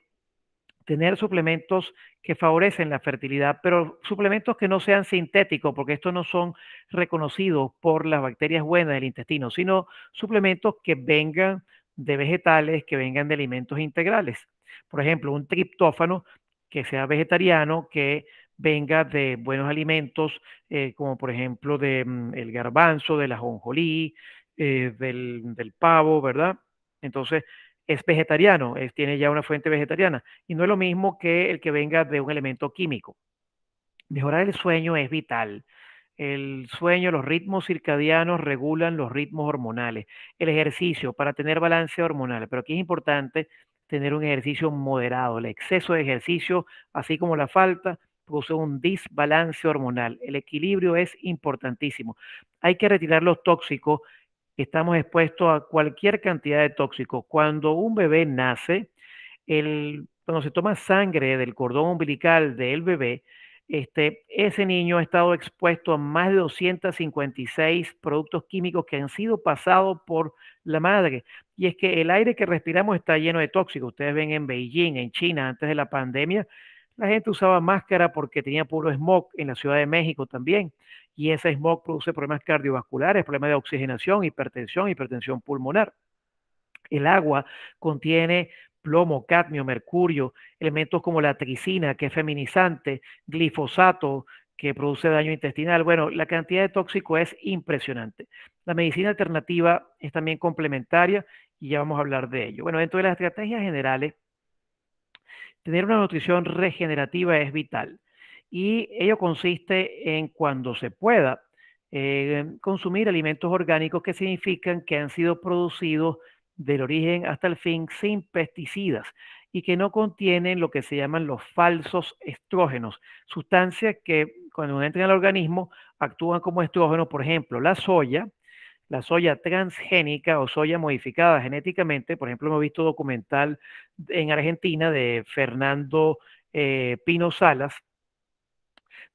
tener suplementos que favorecen la fertilidad, pero suplementos que no sean sintéticos, porque estos no son reconocidos por las bacterias buenas del intestino, sino suplementos que vengan de vegetales, que vengan de alimentos integrales. Por ejemplo, un triptófano que sea vegetariano, que venga de buenos alimentos, eh, como por ejemplo de, mm, el garbanzo, del ajonjolí, eh, del, pavo, ¿verdad? Entonces, es vegetariano, tiene ya una fuente vegetariana. Y no es lo mismo que el que venga de un elemento químico. Mejorar el sueño es vital. El sueño, los ritmos circadianos regulan los ritmos hormonales. El ejercicio para tener balance hormonal. Pero aquí es importante tener un ejercicio moderado. El exceso de ejercicio, así como la falta, produce un desbalance hormonal. El equilibrio es importantísimo. Hay que retirar los tóxicos. Estamos expuestos a cualquier cantidad de tóxicos. Cuando un bebé nace, el, cuando se toma sangre del cordón umbilical del bebé, este, ese niño ha estado expuesto a más de 256 productos químicos que han sido pasados por la madre. Y es que el aire que respiramos está lleno de tóxicos. Ustedes ven en Beijing, en China, antes de la pandemia, la gente usaba máscara porque tenía puro smog en la Ciudad de México también. Y ese smog produce problemas cardiovasculares, problemas de oxigenación, hipertensión, hipertensión pulmonar. El agua contiene plomo, cadmio, mercurio, elementos como la tricina, que es feminizante, glifosato, que produce daño intestinal. Bueno, la cantidad de tóxico es impresionante. La medicina alternativa es también complementaria y ya vamos a hablar de ello. Bueno, dentro de las estrategias generales Tener una nutrición regenerativa es vital y ello consiste en cuando se pueda eh, consumir alimentos orgánicos que significan que han sido producidos del origen hasta el fin sin pesticidas y que no contienen lo que se llaman los falsos estrógenos, sustancias que cuando entran al organismo actúan como estrógenos, por ejemplo, la soya, la soya transgénica o soya modificada genéticamente. Por ejemplo, hemos visto documental en Argentina de Fernando eh, Pino Salas,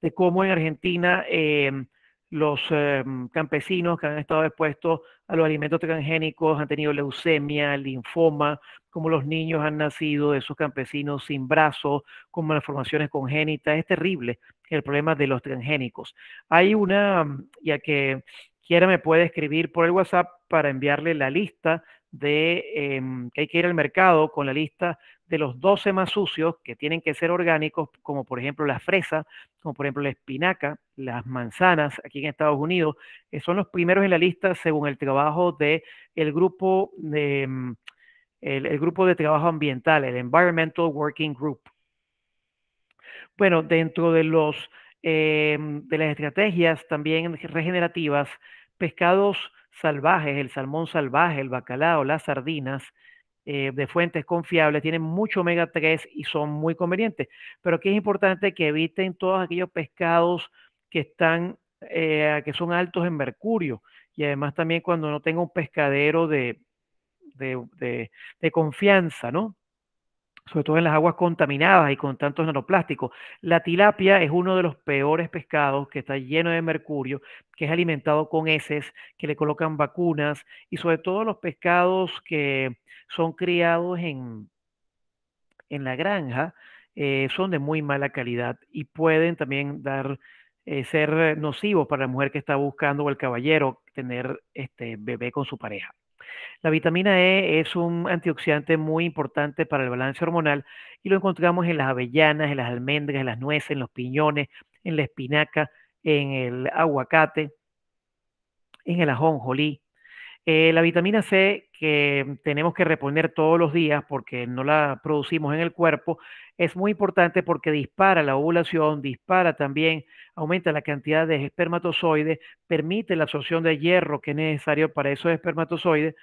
de cómo en Argentina em, los em, campesinos que han estado expuestos a los alimentos transgénicos han tenido leucemia, linfoma, cómo los niños han nacido de esos campesinos sin brazos, con malformaciones congénitas. Es terrible el problema de los transgénicos. Hay una, ya que Quiera me puede escribir por el WhatsApp para enviarle la lista de em, que hay que ir al mercado con la lista de los 12 más sucios que tienen que ser orgánicos, como por ejemplo la fresa, como por ejemplo la espinaca, las manzanas aquí en Estados Unidos, eh, son los primeros en la lista según el trabajo de grupo de, em, el grupo de trabajo ambiental, el Environmental Working Group. Bueno, dentro de los Em, de las estrategias también regenerativas, pescados salvajes, el salmón salvaje, el bacalao, las sardinas, eh, de fuentes confiables, tienen mucho omega 3 y son muy convenientes. Pero aquí es importante que eviten todos aquellos pescados que están, eh, que son altos en mercurio. Y además también cuando no tenga un pescadero de, de, de confianza, ¿no? sobre todo en las aguas contaminadas y con tantos nanoplásticos. La tilapia es uno de los peores pescados que está lleno de mercurio, que es alimentado con heces, que le colocan vacunas y sobre todo los pescados que son criados en, en la granja eh, son de muy mala calidad y pueden también dar eh, ser nocivos para la mujer que está buscando o el caballero tener este bebé con su pareja. La vitamina E es un antioxidante muy importante para el balance hormonal y lo encontramos en las avellanas, en las almendras, en las nueces, en los piñones, en la espinaca, en el aguacate, en el ajonjolí, eh, la vitamina C que tenemos que reponer todos los días porque no la producimos en el cuerpo es muy importante porque dispara la ovulación, dispara también, aumenta la cantidad de espermatozoides, permite la absorción de hierro que es necesario para esos espermatozoides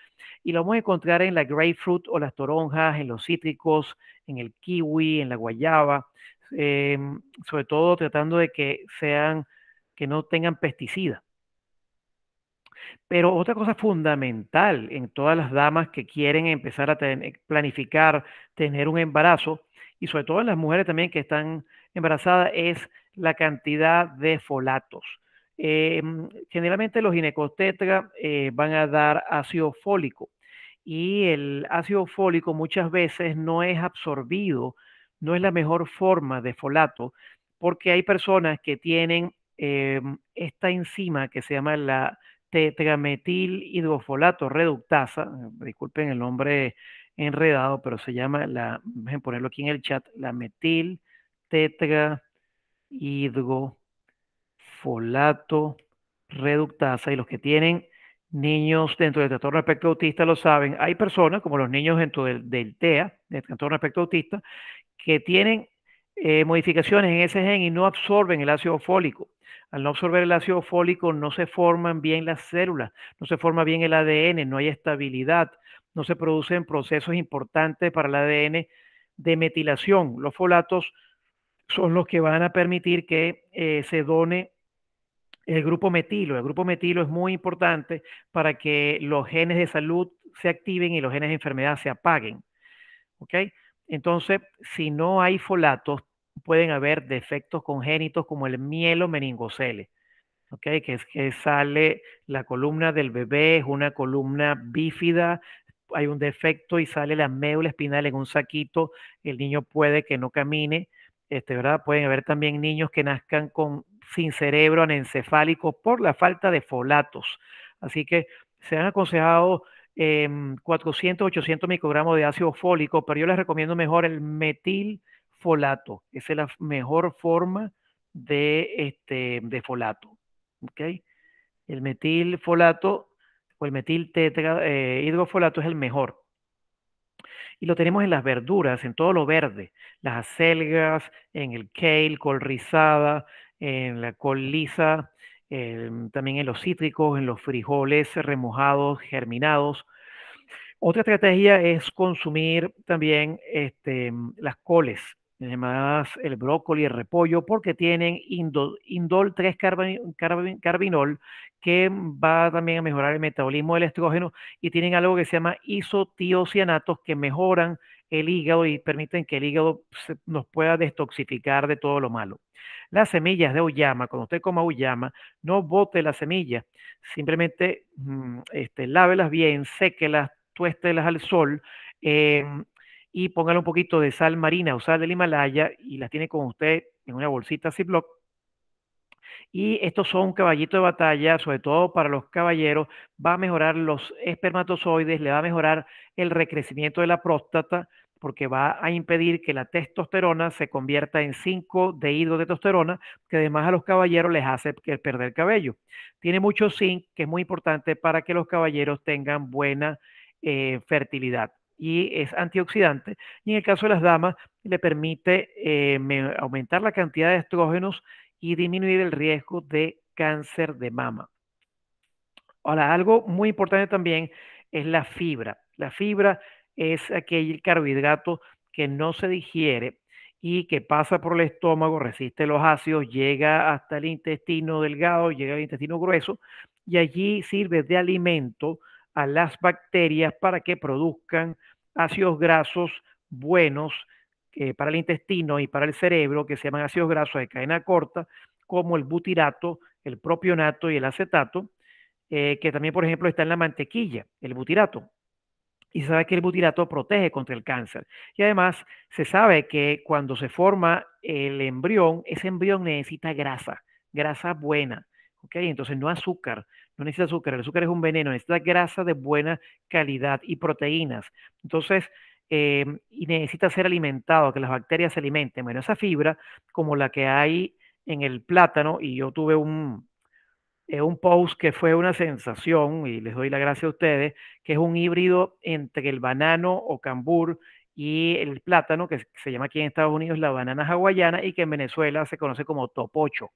y lo vamos a encontrar en la grapefruit o las toronjas, en los cítricos, en el kiwi, en la guayaba, em, sobre todo tratando de que sean que no tengan pesticidas pero otra cosa fundamental en todas las damas que quieren empezar a eh, planificar tener un embarazo, y sobre todo en las mujeres también que están embarazadas, es la cantidad de folatos. Em, generalmente los ginecostetras eh, van a dar ácido fólico y el ácido fólico muchas veces no es absorbido, no es la mejor forma de folato, porque hay personas que tienen em, esta enzima que se llama la tetrametil hidrofolato reductasa, eh, disculpen el nombre enredado, pero se llama, la, ponerlo aquí en el chat, la metil hidrofolato, reductasa. Y los que tienen niños dentro del trastorno de espectro autista lo saben. Hay personas, como los niños dentro del, TEA, del trastorno de espectro autista, que tienen eh, modificaciones en ese gen y no absorben el ácido fólico. Al no absorber el ácido fólico no se forman bien las células, no se forma bien el ADN, no hay estabilidad, no se producen procesos importantes para el ADN de metilación. Los folatos son los que van a permitir que eh, se done el grupo metilo. El grupo metilo es muy importante para que los genes de salud se activen y los genes de enfermedad se apaguen. ¿ok?, entonces, si no hay folatos, pueden haber defectos congénitos como el mielo meningocele, ¿okay? que, es, que sale la columna del bebé, es una columna bífida, hay un defecto y sale la médula espinal en un saquito, el niño puede que no camine, este, ¿verdad? Pueden haber también niños que nazcan con, sin cerebro anencefálico por la falta de folatos. Así que se han aconsejado 400, em, 800 microgramos de ácido fólico, pero yo les recomiendo mejor el metilfolato. Esa es la mejor forma de, este, de folato. El metilfolato o el metil eh, hidrofolato es el mejor. Y lo tenemos en las verduras, en todo lo verde, las acelgas, en el kale, col rizada, en la col lisa, Em, también en los cítricos, en los frijoles remojados, germinados. Otra estrategia es consumir también este, las coles, además el brócoli, el repollo, porque tienen indol, 3 carbinol, que va también a mejorar el metabolismo del estrógeno, y tienen algo que se llama isotiocianatos, que mejoran el hígado y permiten que el hígado nos pueda destoxificar de todo lo malo. Las semillas de uyama, cuando usted coma uyama, no bote las semillas, simplemente mm, este, lávelas bien, séquelas, tuéstelas al sol em, y póngale un poquito de sal marina o sal del Himalaya y las tiene con usted en una bolsita Ziploc y estos son un caballito de batalla, sobre todo para los caballeros, va a mejorar los espermatozoides, le va a mejorar el recrecimiento de la próstata, porque va a impedir que la testosterona se convierta en 5 de de que además a los caballeros les hace perder cabello. Tiene mucho zinc, que es muy importante para que los caballeros tengan buena eh, fertilidad y es antioxidante. Y en el caso de las damas, le permite eh, aumentar la cantidad de estrógenos y disminuir el riesgo de cáncer de mama. Ahora, algo muy importante también es la fibra. La fibra es aquel carbohidrato que no se digiere y que pasa por el estómago, resiste los ácidos, llega hasta el intestino delgado, llega al intestino grueso y allí sirve de alimento a las bacterias para que produzcan ácidos grasos buenos eh, para el intestino y para el cerebro, que se llaman ácidos grasos de cadena corta, como el butirato, el propionato y el acetato, eh, que también, por ejemplo, está en la mantequilla, el butirato y se sabe que el butirato protege contra el cáncer. Y además se sabe que cuando se forma el embrión, ese embrión necesita grasa, grasa buena, ¿ok? Entonces no azúcar, no necesita azúcar, el azúcar es un veneno, necesita grasa de buena calidad y proteínas. Entonces, em, y necesita ser alimentado, que las bacterias se alimenten. Bueno, esa fibra, como la que hay en el plátano, y yo tuve un, es eh, un post que fue una sensación, y les doy la gracia a ustedes, que es un híbrido entre el banano o cambur y el plátano, que se llama aquí en Estados Unidos la banana hawaiana y que en Venezuela se conoce como topocho.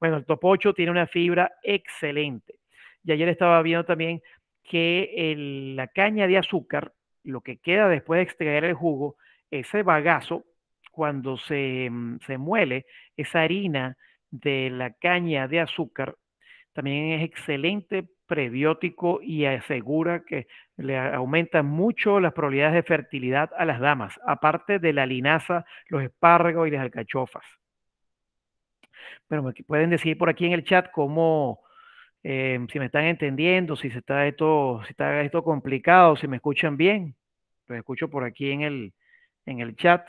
Bueno, el topocho tiene una fibra excelente. Y ayer estaba viendo también que la caña de azúcar, lo que queda después de extraer el jugo, ese bagazo, cuando se, mm, se muele, esa harina de la caña de azúcar también es excelente prebiótico y asegura que le aumenta mucho las probabilidades de fertilidad a las damas, aparte de la linaza, los espárragos y las alcachofas. Pero me pueden decir por aquí en el chat cómo, eh, si me están entendiendo, si se está esto, si está esto complicado, si me escuchan bien. Los escucho por aquí en el, chat.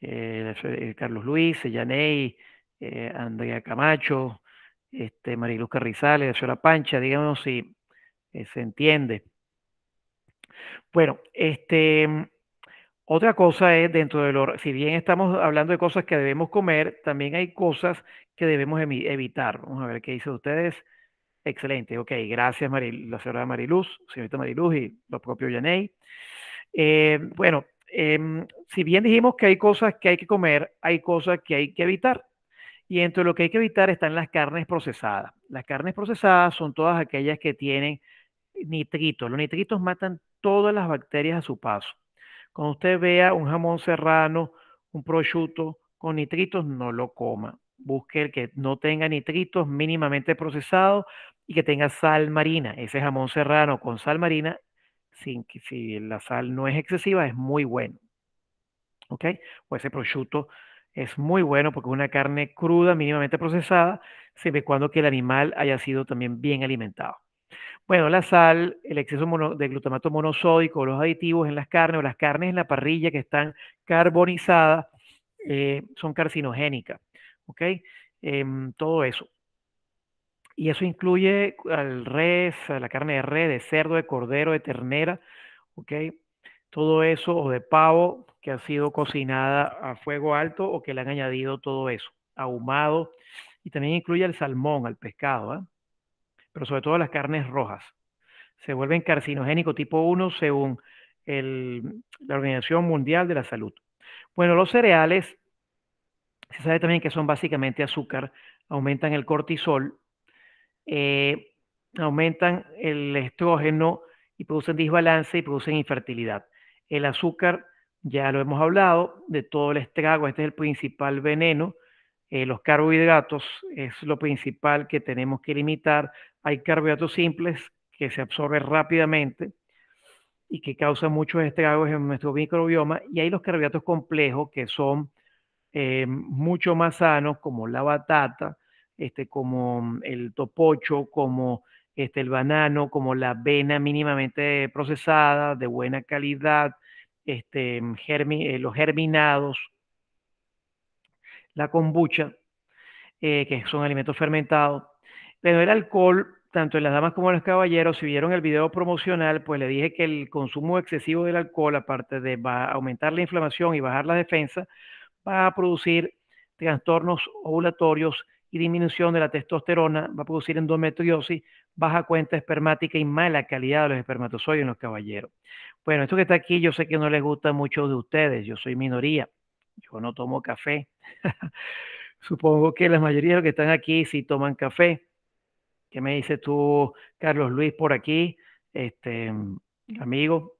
Eh, Carlos Luis, Yaney. Eh, Andrea Camacho, este, Mariluz Carrizales, la señora Pancha, díganos si eh, se entiende. Bueno, este, mm, otra cosa es dentro de lo, si bien estamos hablando de cosas que debemos comer, también hay cosas que debemos evitar. Vamos a ver qué dicen ustedes. Excelente, ok, gracias Maril, la señora Mariluz, señorita Mariluz y lo propio Yaney. Eh, bueno, em, si bien dijimos que hay cosas que hay que comer, hay cosas que hay que evitar. Y entre lo que hay que evitar están las carnes procesadas. Las carnes procesadas son todas aquellas que tienen nitritos. Los nitritos matan todas las bacterias a su paso. Cuando usted vea un jamón serrano, un prosciutto con nitritos, no lo coma. Busque el que no tenga nitritos mínimamente procesado y que tenga sal marina. Ese jamón serrano con sal marina, sin, si la sal no es excesiva, es muy bueno. ¿Ok? O ese prosciutto es muy bueno porque una carne cruda, mínimamente procesada, se ve cuando que el animal haya sido también bien alimentado. Bueno, la sal, el exceso de glutamato monosódico, los aditivos en las carnes o las carnes en la parrilla que están carbonizadas eh, son carcinogénicas. ¿Ok? Em, todo eso. Y eso incluye al res, a la carne de res, de cerdo, de cordero, de ternera. ¿Ok? todo eso o de pavo que ha sido cocinada a fuego alto o que le han añadido todo eso, ahumado, y también incluye el salmón, al pescado, ¿ah? pero sobre todo las carnes rojas. Se vuelven carcinogénico tipo 1 según la Organización Mundial de la Salud. Bueno, los cereales, se sabe también que son básicamente azúcar, aumentan el cortisol, eh, aumentan el estrógeno y producen desbalance y producen infertilidad. El azúcar, ya lo hemos hablado, de todo el estrago, este es el principal veneno. Eh, los carbohidratos es lo principal que tenemos que limitar. Hay carbohidratos simples que se absorben rápidamente y que causan muchos estragos en nuestro microbioma. Y hay los carbohidratos complejos que son eh, mucho más sanos, como la batata, este, como el topocho, como este, el banano, como la vena mínimamente procesada, de buena calidad, este, eh, los germinados, la kombucha, eh, que son alimentos fermentados. Pero el alcohol, tanto en las damas como en los caballeros, si vieron el video promocional, pues le dije que el consumo excesivo del alcohol, aparte de aumentar la inflamación y bajar la defensa, va a producir trastornos ovulatorios y disminución de la testosterona va a producir endometriosis, baja cuenta espermática y mala calidad de los espermatozoides en los caballeros. Bueno, esto que está aquí yo sé que no les gusta mucho de ustedes, yo soy minoría, yo no tomo café. [laughs] Supongo que la mayoría de los que están aquí sí toman café. ¿Qué me dices tú, Carlos Luis, por aquí? Este, amigo.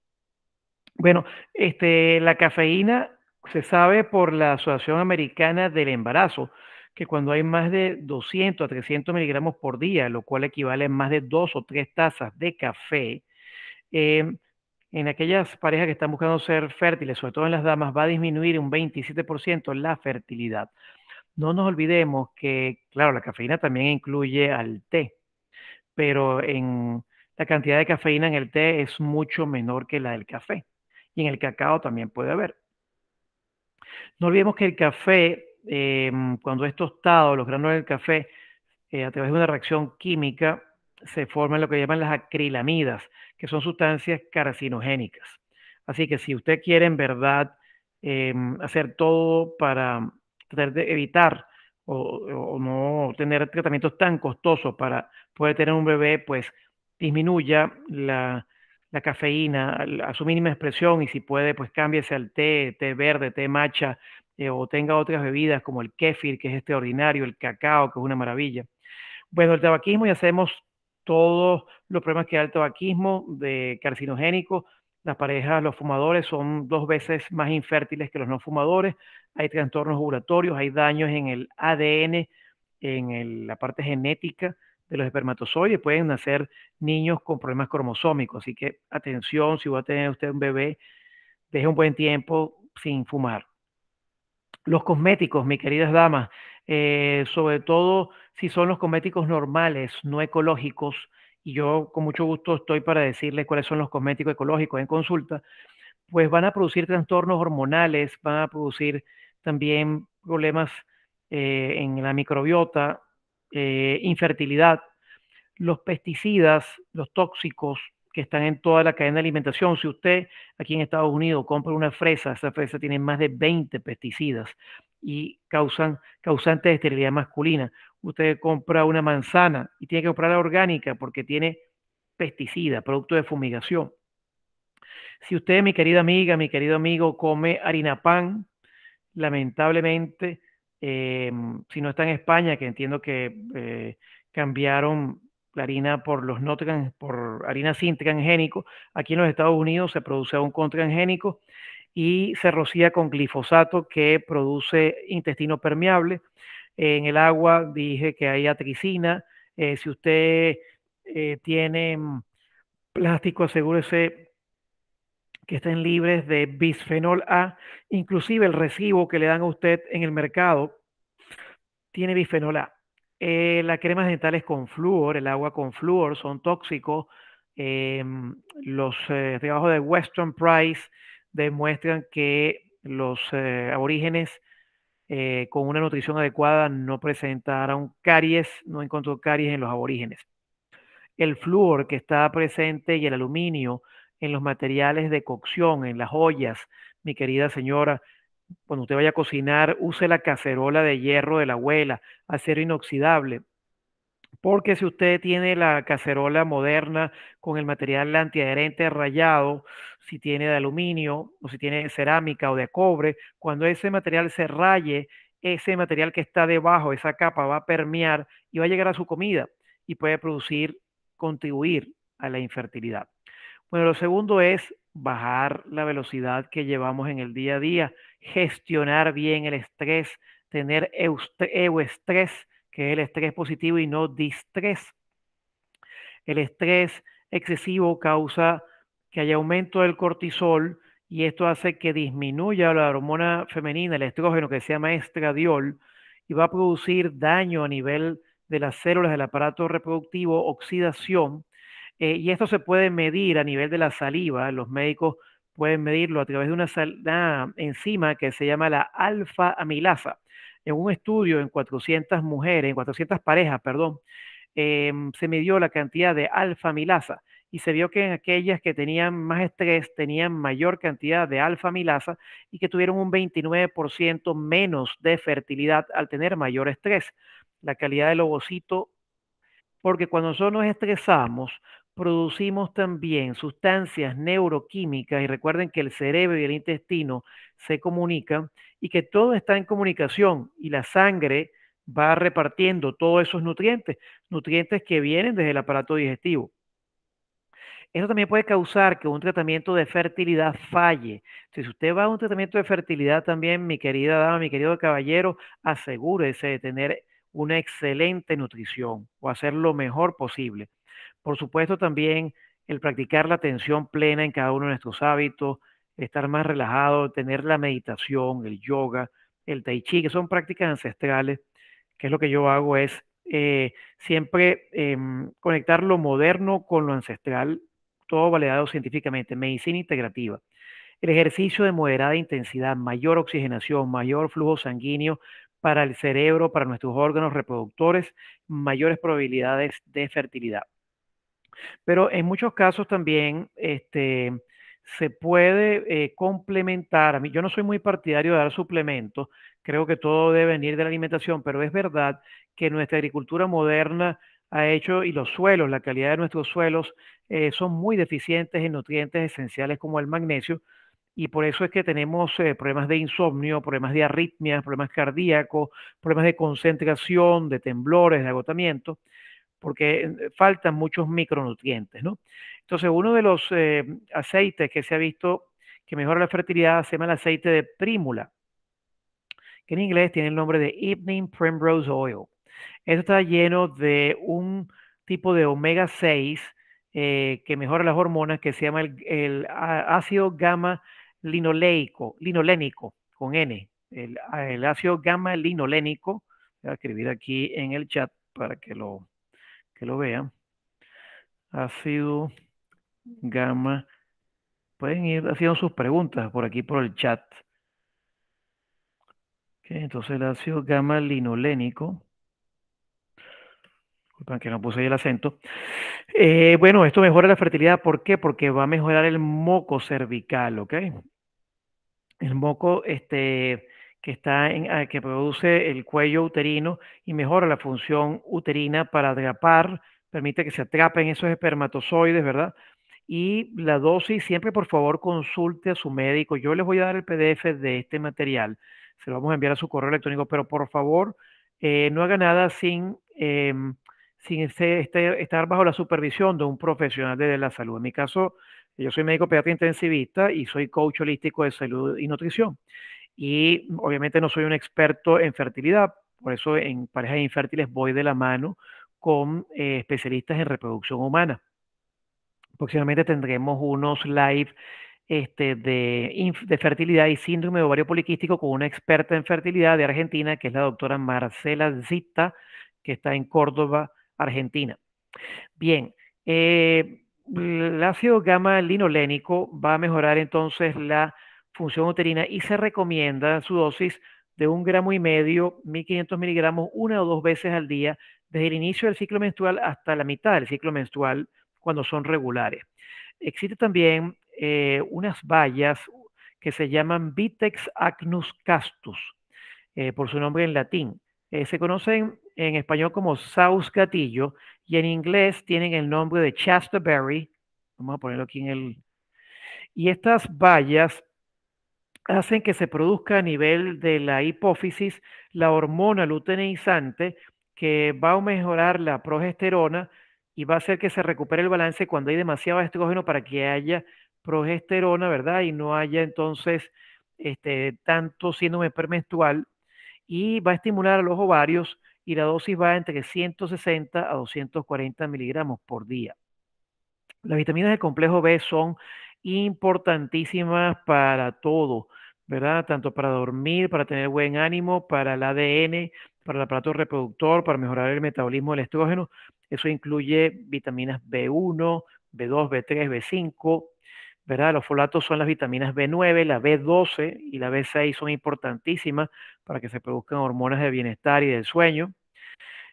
Bueno, este, la cafeína se sabe por la Asociación Americana del Embarazo, que cuando hay más de 200 a 300 miligramos por día, lo cual equivale a más de dos o tres tazas de café, em, en aquellas parejas que están buscando ser fértiles, sobre todo en las damas, va a disminuir un 27% la fertilidad. No nos olvidemos que, claro, la cafeína también incluye al té, pero en la cantidad de cafeína en el té es mucho menor que la del café. Y en el cacao también puede haber. No olvidemos que el café Em, cuando es tostado, los granos del café, eh, a través de una reacción química, se forman lo que llaman las acrilamidas, que son sustancias carcinogénicas. Así que si usted quiere en verdad em, hacer todo para tratar de evitar o, no tener tratamientos tan costosos para poder tener un bebé, pues disminuya la, cafeína a, a, su mínima expresión y si puede, pues cámbiese al té, té verde, té macha, eh, o tenga otras bebidas como el kefir que es extraordinario, el cacao, que es una maravilla. Bueno, el tabaquismo, ya hacemos todos los problemas que hay el tabaquismo de carcinogénico. Las parejas, los fumadores son dos veces más infértiles que los no fumadores. Hay trastornos ovulatorios, hay daños en el ADN, en la parte genética de los espermatozoides. Pueden nacer niños con problemas cromosómicos. Así que atención, si va a tener usted un bebé, deje un buen tiempo sin fumar los cosméticos, mi queridas damas, eh, sobre todo si son los cosméticos normales, no ecológicos, y yo con mucho gusto estoy para decirles cuáles son los cosméticos ecológicos en consulta, pues van a producir trastornos hormonales, van a producir también problemas eh, en la microbiota, eh, infertilidad. Los pesticidas, los tóxicos, que están en toda la cadena de alimentación. Si usted aquí en Estados Unidos compra una fresa, esa fresa tiene más de 20 pesticidas y causan causantes de esterilidad masculina. Usted compra una manzana y tiene que comprar la orgánica porque tiene pesticida, producto de fumigación. Si usted, mi querida amiga, mi querido amigo, come harina pan, lamentablemente, eh, si no está en España, que entiendo que eh, cambiaron la harina por los no por harina sin transgénico. Aquí en los Estados Unidos se produce un con transgénico y se rocía con glifosato que produce intestino permeable. En el agua dije que hay atricina. Eh, si usted eh, tiene mm, plástico, asegúrese que estén libres de bisfenol A. Inclusive el recibo que le dan a usted en el mercado tiene bisfenol A. Eh, las cremas dentales con flúor, el agua con flúor son tóxicos. Em, los trabajos eh, de Western Price demuestran que los eh, aborígenes con una nutrición adecuada no presentaron caries, no encontró caries en los aborígenes. El flúor que está presente y el aluminio en los materiales de cocción, en las ollas, mi querida señora, cuando usted vaya a cocinar, use la cacerola de hierro de la abuela, acero inoxidable. Porque si usted tiene la cacerola moderna con el material antiadherente rayado, si tiene de aluminio o si tiene de cerámica o de cobre, cuando ese material se raye, ese material que está debajo, esa capa, va a permear y va a llegar a su comida y puede producir, contribuir a la infertilidad. Bueno, lo segundo es bajar la velocidad que llevamos en el día a día, gestionar bien el estrés, tener eustrés, que es el estrés positivo y no distrés. El estrés excesivo causa que haya aumento del cortisol y esto hace que disminuya la hormona femenina, el estrógeno que se llama estradiol, y va a producir daño a nivel de las células del aparato reproductivo, oxidación, eh, y esto se puede medir a nivel de la saliva. Los médicos pueden medirlo a través de una, enzima que se llama la alfa-amilasa. En un estudio en 400 mujeres, en 400 parejas, perdón, em, se midió la cantidad de alfa-amilasa y se vio que en aquellas que tenían más estrés tenían mayor cantidad de alfa-amilasa y que tuvieron un 29% menos de fertilidad al tener mayor estrés. La calidad del ovocito porque cuando nosotros nos estresamos, producimos también sustancias neuroquímicas y recuerden que el cerebro y el intestino se comunican y que todo está en comunicación y la sangre va repartiendo todos esos nutrientes, nutrientes que vienen desde el aparato digestivo. Eso también puede causar que un tratamiento de fertilidad falle. si usted va a un tratamiento de fertilidad también, mi querida dama, mi querido caballero, asegúrese de tener una excelente nutrición o hacer lo mejor posible. Por supuesto, también el practicar la atención plena en cada uno de nuestros hábitos, estar más relajado, tener la meditación, el yoga, el tai chi, que son prácticas ancestrales, que es lo que yo hago, es eh, siempre em, conectar lo moderno con lo ancestral, todo validado científicamente, medicina integrativa. El ejercicio de moderada intensidad, mayor oxigenación, mayor flujo sanguíneo para el cerebro, para nuestros órganos reproductores, mayores probabilidades de fertilidad. Pero en muchos casos también este, se puede eh, complementar. yo no soy muy partidario de dar suplementos, creo que todo debe venir de la alimentación, pero es verdad que nuestra agricultura moderna ha hecho y los suelos, la calidad de nuestros suelos eh, son muy deficientes en nutrientes esenciales como el magnesio y por eso es que tenemos eh, problemas de insomnio, problemas de arritmias, problemas cardíacos, problemas de concentración, de temblores, de agotamiento porque eh, faltan muchos micronutrientes, ¿no? Entonces, uno de los eh, aceites que se ha visto que mejora la fertilidad se llama el aceite de prímula, que en inglés tiene el nombre de Evening Primrose Oil. Esto está lleno de un tipo de omega 6 eh, que mejora las hormonas que se llama el, ácido gamma linoleico, linolénico, con N, el ácido gamma linolénico. Voy a escribir aquí en el chat para que lo que lo vean, ácido gamma. Pueden ir haciendo sus preguntas por aquí, por el chat. entonces el ácido gamma linolénico. Disculpen que no puse ahí el acento. Eh, bueno, esto mejora la fertilidad. ¿Por qué? Porque va a mejorar el moco cervical, ¿ok? El moco, este, que, está ah, que produce el cuello uterino y mejora la función uterina para atrapar, permite que se atrapen esos espermatozoides, ¿verdad? Y la dosis, siempre por favor consulte a su médico. Yo les voy a dar el PDF de este material, se lo vamos a enviar a su correo electrónico, pero por favor eh, no haga nada sin, em, sin este, este, estar bajo la supervisión de un profesional de la salud. En mi caso, yo soy médico pediatra intensivista y soy coach holístico de salud y nutrición. Y obviamente no soy un experto en fertilidad, por eso en parejas infértiles voy de la mano con eh, especialistas en reproducción humana. Próximamente tendremos unos live este, de, fertilidad y síndrome de ovario poliquístico con una experta en fertilidad de Argentina, que es la doctora Marcela Zita, que está en Córdoba, Argentina. Bien, eh, el ácido gamma linolénico va a mejorar entonces la función uterina y se recomienda su dosis de un gramo y medio, 1500 miligramos, una o dos veces al día, desde el inicio del ciclo menstrual hasta la mitad del ciclo menstrual, cuando son regulares. Existen también eh, unas vallas que se llaman Vitex acnus castus, eh, por su nombre en latín. Eh, se conocen en español como saus gatillo y en inglés tienen el nombre de chasterberry. Vamos a ponerlo aquí en el. Y estas vallas hacen que se produzca a nivel de la hipófisis la hormona luteinizante que va a mejorar la progesterona y va a hacer que se recupere el balance cuando hay demasiado estrógeno para que haya progesterona, ¿verdad? Y no haya entonces este, tanto síndrome premenstrual y va a estimular a los ovarios y la dosis va entre 160 a 240 miligramos por día. Las vitaminas del complejo B son importantísimas para todo, ¿verdad? Tanto para dormir, para tener buen ánimo, para el ADN, para el aparato reproductor, para mejorar el metabolismo del estrógeno. Eso incluye vitaminas B1, B2, B3, B5, ¿verdad? Los folatos son las vitaminas B9, la B12 y la B6 son importantísimas para que se produzcan hormonas de bienestar y del sueño.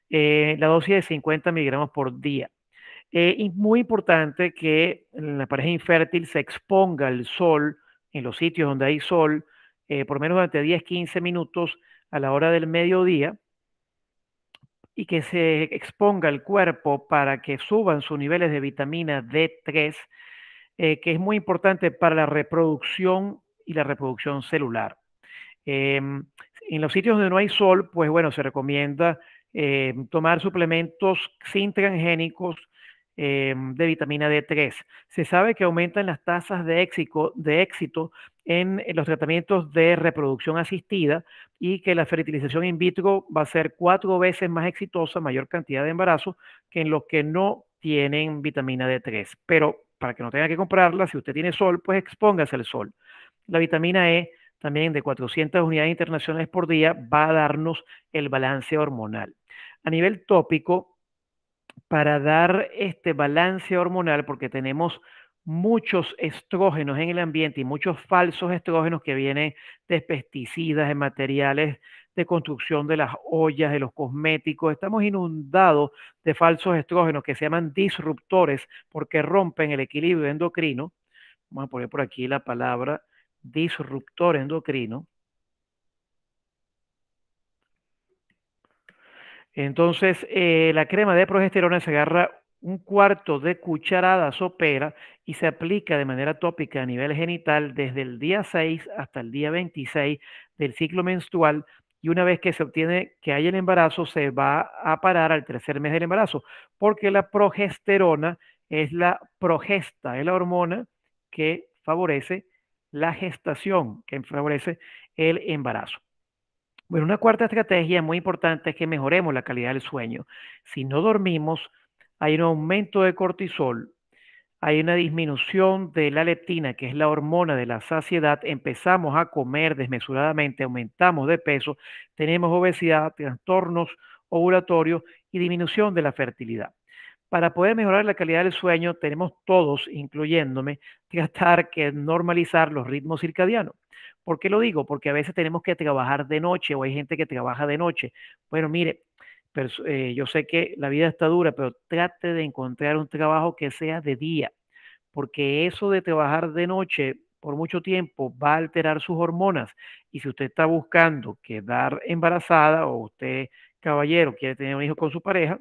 Eh, la dosis de 50 miligramos por día. Es eh, muy importante que la pareja infértil se exponga al sol en los sitios donde hay sol, eh, por menos durante 10, 15 minutos a la hora del mediodía, y que se exponga el cuerpo para que suban sus niveles de vitamina D3, eh, que es muy importante para la reproducción y la reproducción celular. Em, en los sitios donde no hay sol, pues bueno, se recomienda tomar suplementos sin transgénicos Em, de vitamina D3. Se sabe que aumentan las tasas de éxito, de éxito en los tratamientos de reproducción asistida y que la fertilización in vitro va a ser cuatro veces más exitosa, mayor cantidad de embarazos, que en los que no tienen vitamina D3. Pero para que no tenga que comprarla, si usted tiene sol, pues expóngase al sol. La vitamina E también de 400 unidades internacionales por día va a darnos el balance hormonal. A nivel tópico, para dar este balance hormonal, porque tenemos muchos estrógenos en el ambiente y muchos falsos estrógenos que vienen de pesticidas, de materiales de construcción de las ollas, de los cosméticos. Estamos inundados de falsos estrógenos que se llaman disruptores porque rompen el equilibrio endocrino. Vamos a poner por aquí la palabra disruptor endocrino. Entonces, eh, la crema de progesterona se agarra un cuarto de cucharada sopera y se aplica de manera tópica a nivel genital desde el día 6 hasta el día 26 del ciclo menstrual y una vez que se obtiene que hay el embarazo se va a parar al tercer mes del embarazo porque la progesterona es la progesta, es la hormona que favorece la gestación, que favorece el embarazo. Bueno, una cuarta estrategia muy importante es que mejoremos la calidad del sueño. Si no dormimos, hay un aumento de cortisol, hay una disminución de la leptina, que es la hormona de la saciedad, empezamos a comer desmesuradamente, aumentamos de peso, tenemos obesidad, trastornos ovulatorios y disminución de la fertilidad. Para poder mejorar la calidad del sueño, tenemos todos, incluyéndome, tratar que normalizar los ritmos circadianos. ¿Por qué lo digo? Porque a veces tenemos que trabajar de noche o hay gente que trabaja de noche. Bueno, mire, eh, yo sé que la vida está dura, pero trate de encontrar un trabajo que sea de día, porque eso de trabajar de noche por mucho tiempo va a alterar sus hormonas. Y si usted está buscando quedar embarazada o usted, caballero, quiere tener un hijo con su pareja,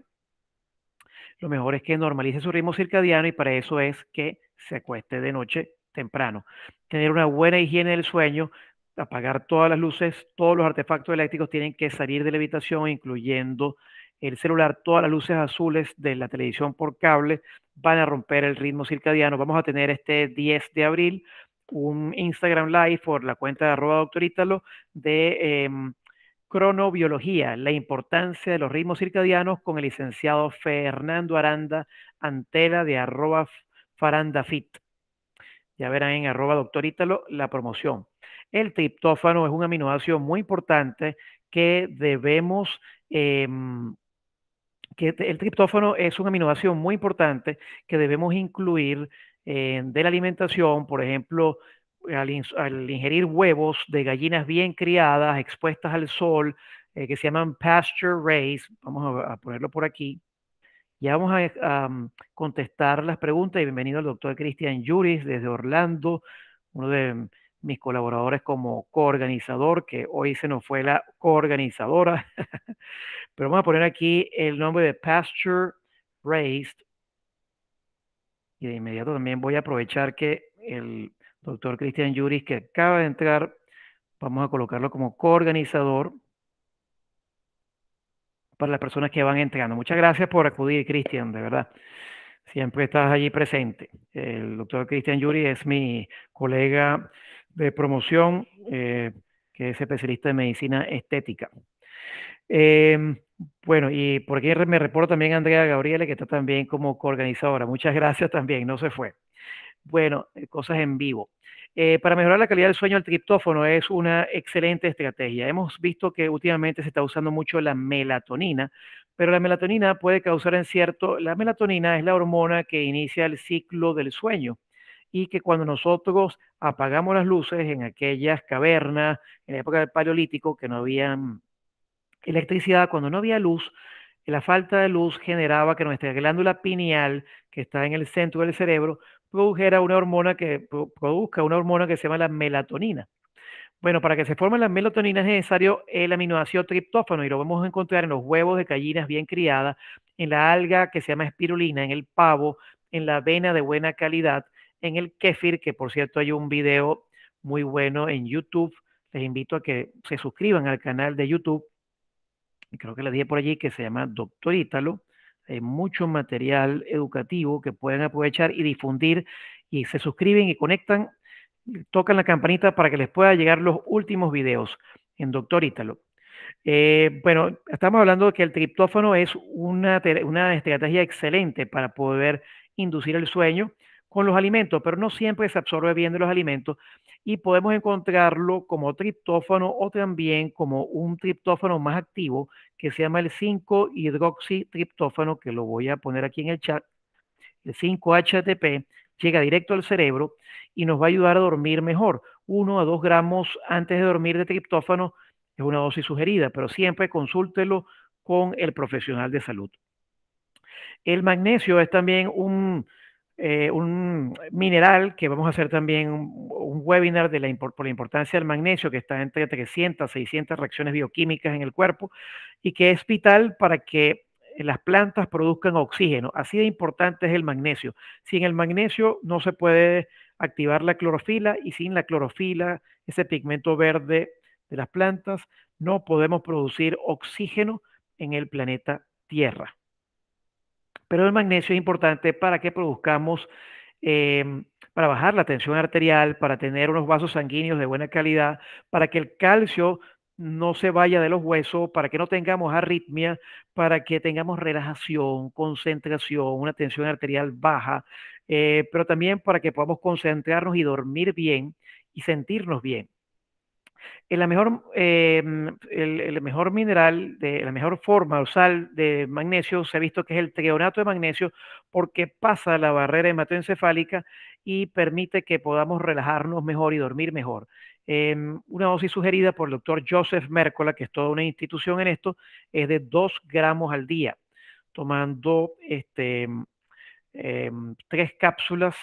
lo mejor es que normalice su ritmo circadiano y para eso es que se acueste de noche temprano. Tener una buena higiene del sueño, apagar todas las luces, todos los artefactos eléctricos tienen que salir de la habitación, incluyendo el celular, todas las luces azules de la televisión por cable van a romper el ritmo circadiano. Vamos a tener este 10 de abril un Instagram Live por la cuenta de arroba doctorítalo de... Em, Cronobiología, la importancia de los ritmos circadianos con el licenciado Fernando Aranda Antela de arroba farandafit. Ya verán en arroba doctor Ítalo la promoción. El triptófano es un aminoácido muy importante que debemos em, que el triptófano es un aminoácido muy importante que debemos incluir en eh, de la alimentación, por ejemplo, al, ingerir huevos de gallinas bien criadas, expuestas al sol, eh, que se llaman pasture raised, vamos a, ponerlo por aquí, ya vamos a, contestar las preguntas y bienvenido al doctor Cristian Yuris desde Orlando, uno de mis colaboradores como coorganizador, que hoy se nos fue la coorganizadora, [laughs] pero vamos a poner aquí el nombre de Pasture Raised y de inmediato también voy a aprovechar que el doctor Cristian Yuris, que acaba de entrar. Vamos a colocarlo como coorganizador para las personas que van entrando. Muchas gracias por acudir, Cristian, de verdad. Siempre estás allí presente. El doctor Cristian Yuris es mi colega de promoción, eh, que es especialista en medicina estética. Em, bueno, y por aquí me reporto también Andrea Gabriela que está también como coorganizadora. Muchas gracias también, no se fue bueno, eh, cosas en vivo. Eh, para mejorar la calidad del sueño, el triptófono es una excelente estrategia. Hemos visto que últimamente se está usando mucho la melatonina, pero la melatonina puede causar en cierto, la melatonina es la hormona que inicia el ciclo del sueño y que cuando nosotros apagamos las luces en aquellas cavernas, en la época del paleolítico, que no había mm, electricidad, cuando no había luz, la falta de luz generaba que nuestra glándula pineal, que está en el centro del cerebro, produjera una hormona que produzca una hormona que se llama la melatonina. Bueno, para que se forme las melatonina es necesario el aminoácido triptófano y lo vamos a encontrar en los huevos de gallinas bien criadas, en la alga que se llama espirulina, en el pavo, en la avena de buena calidad, en el kefir, que por cierto hay un video muy bueno en YouTube. Les invito a que se suscriban al canal de YouTube. Creo que les dije por allí que se llama Doctor Ítalo. Eh, mucho material educativo que pueden aprovechar y difundir y se suscriben y conectan, tocan la campanita para que les pueda llegar los últimos videos en Doctor Ítalo. Eh, bueno, estamos hablando de que el triptófano es una, una estrategia excelente para poder inducir el sueño con los alimentos, pero no siempre se absorbe bien de los alimentos y podemos encontrarlo como triptófano o también como un triptófano más activo que se llama el 5-hidroxitriptófano, que lo voy a poner aquí en el chat. El 5-HTP llega directo al cerebro y nos va a ayudar a dormir mejor. Uno a dos gramos antes de dormir de triptófano es una dosis sugerida, pero siempre consúltelo con el profesional de salud. El magnesio es también un eh, un mineral que vamos a hacer también un, webinar por la importancia del magnesio, que está entre 300 600 reacciones bioquímicas en el cuerpo y que es vital para que eh, las plantas produzcan oxígeno. Así de importante es el magnesio. Sin el magnesio no se puede activar la clorofila y sin la clorofila, ese pigmento verde de las plantas, no podemos producir oxígeno en el planeta Tierra. Pero el magnesio es importante para que produzcamos, em, para bajar la tensión arterial, para tener unos vasos sanguíneos de buena calidad, para que el calcio no se vaya de los huesos, para que no tengamos arritmia, para que tengamos relajación, concentración, una tensión arterial baja, eh, pero también para que podamos concentrarnos y dormir bien y sentirnos bien. La mejor, em, el, mejor mineral, de, la mejor forma o sal de magnesio se ha visto que es el treonato de magnesio porque pasa la barrera hematoencefálica y permite que podamos relajarnos mejor y dormir mejor. Em, una dosis sugerida por el doctor Joseph Mercola, que es toda una institución en esto, es de 2 gramos al día, tomando este, em, tres cápsulas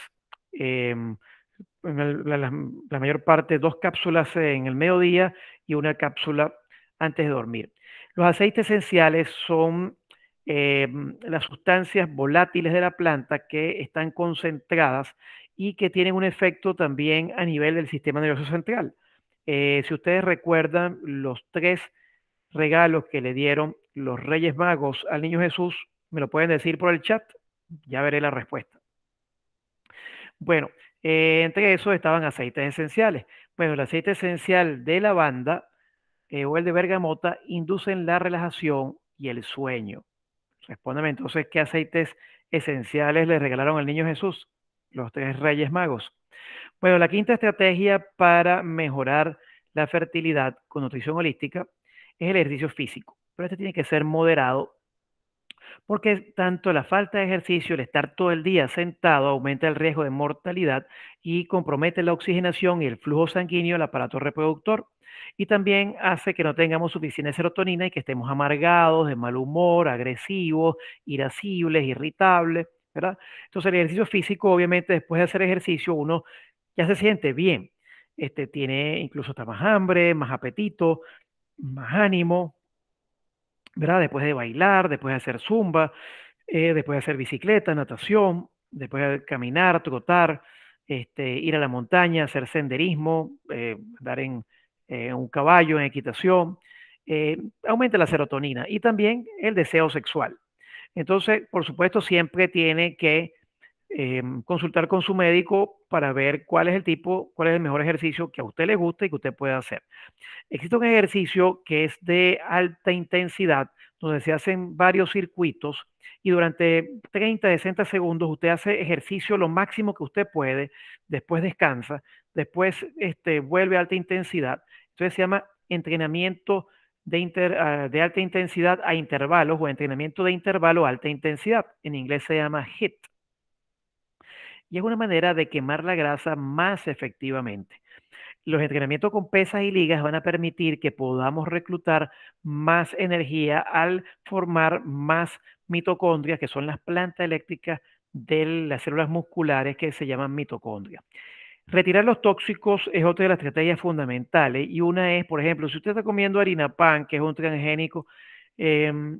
la, mayor parte, dos cápsulas en el mediodía y una cápsula antes de dormir. Los aceites esenciales son eh, las sustancias volátiles de la planta que están concentradas y que tienen un efecto también a nivel del sistema nervioso central. Eh, si ustedes recuerdan los tres regalos que le dieron los Reyes Magos al Niño Jesús, me lo pueden decir por el chat, ya veré la respuesta. Bueno, eh, entre esos estaban aceites esenciales. Bueno, el aceite esencial de lavanda eh, o el de bergamota inducen la relajación y el sueño. Respóndeme entonces, ¿qué aceites esenciales le regalaron al niño Jesús? Los tres reyes magos. Bueno, la quinta estrategia para mejorar la fertilidad con nutrición holística es el ejercicio físico, pero este tiene que ser moderado porque tanto la falta de ejercicio, el estar todo el día sentado, aumenta el riesgo de mortalidad y compromete la oxigenación y el flujo sanguíneo del aparato reproductor. Y también hace que no tengamos suficiente serotonina y que estemos amargados, de mal humor, agresivos, irascibles, irritables, ¿verdad? Entonces el ejercicio físico, obviamente, después de hacer ejercicio, uno ya se siente bien, este, tiene incluso más hambre, más apetito, más ánimo, ¿verdad? Después de bailar, después de hacer zumba, eh, después de hacer bicicleta, natación, después de caminar, trotar, este, ir a la montaña, hacer senderismo, eh, dar en eh, un caballo, en equitación, aumenta la serotonina y también el deseo sexual. Entonces, por supuesto, siempre tiene que Em, consultar con su médico para ver cuál es el tipo, cuál es el mejor ejercicio que a usted le guste y que usted pueda hacer. Existe un ejercicio que es de alta intensidad, donde se hacen varios circuitos y durante 30, 60 segundos usted hace ejercicio lo máximo que usted puede, después descansa, después este, vuelve a alta intensidad. Entonces se llama entrenamiento de, ah, de alta intensidad a intervalos o entrenamiento de intervalo a alta intensidad. En inglés se llama HIT y es una manera de quemar la grasa más efectivamente. Los entrenamientos con pesas y ligas van a permitir que podamos reclutar más energía al formar más mitocondrias, que son las plantas eléctricas de las células musculares que se llaman mitocondrias. Retirar los tóxicos es otra de las estrategias fundamentales y una es, por ejemplo, si usted está comiendo harina pan, que es un transgénico, em,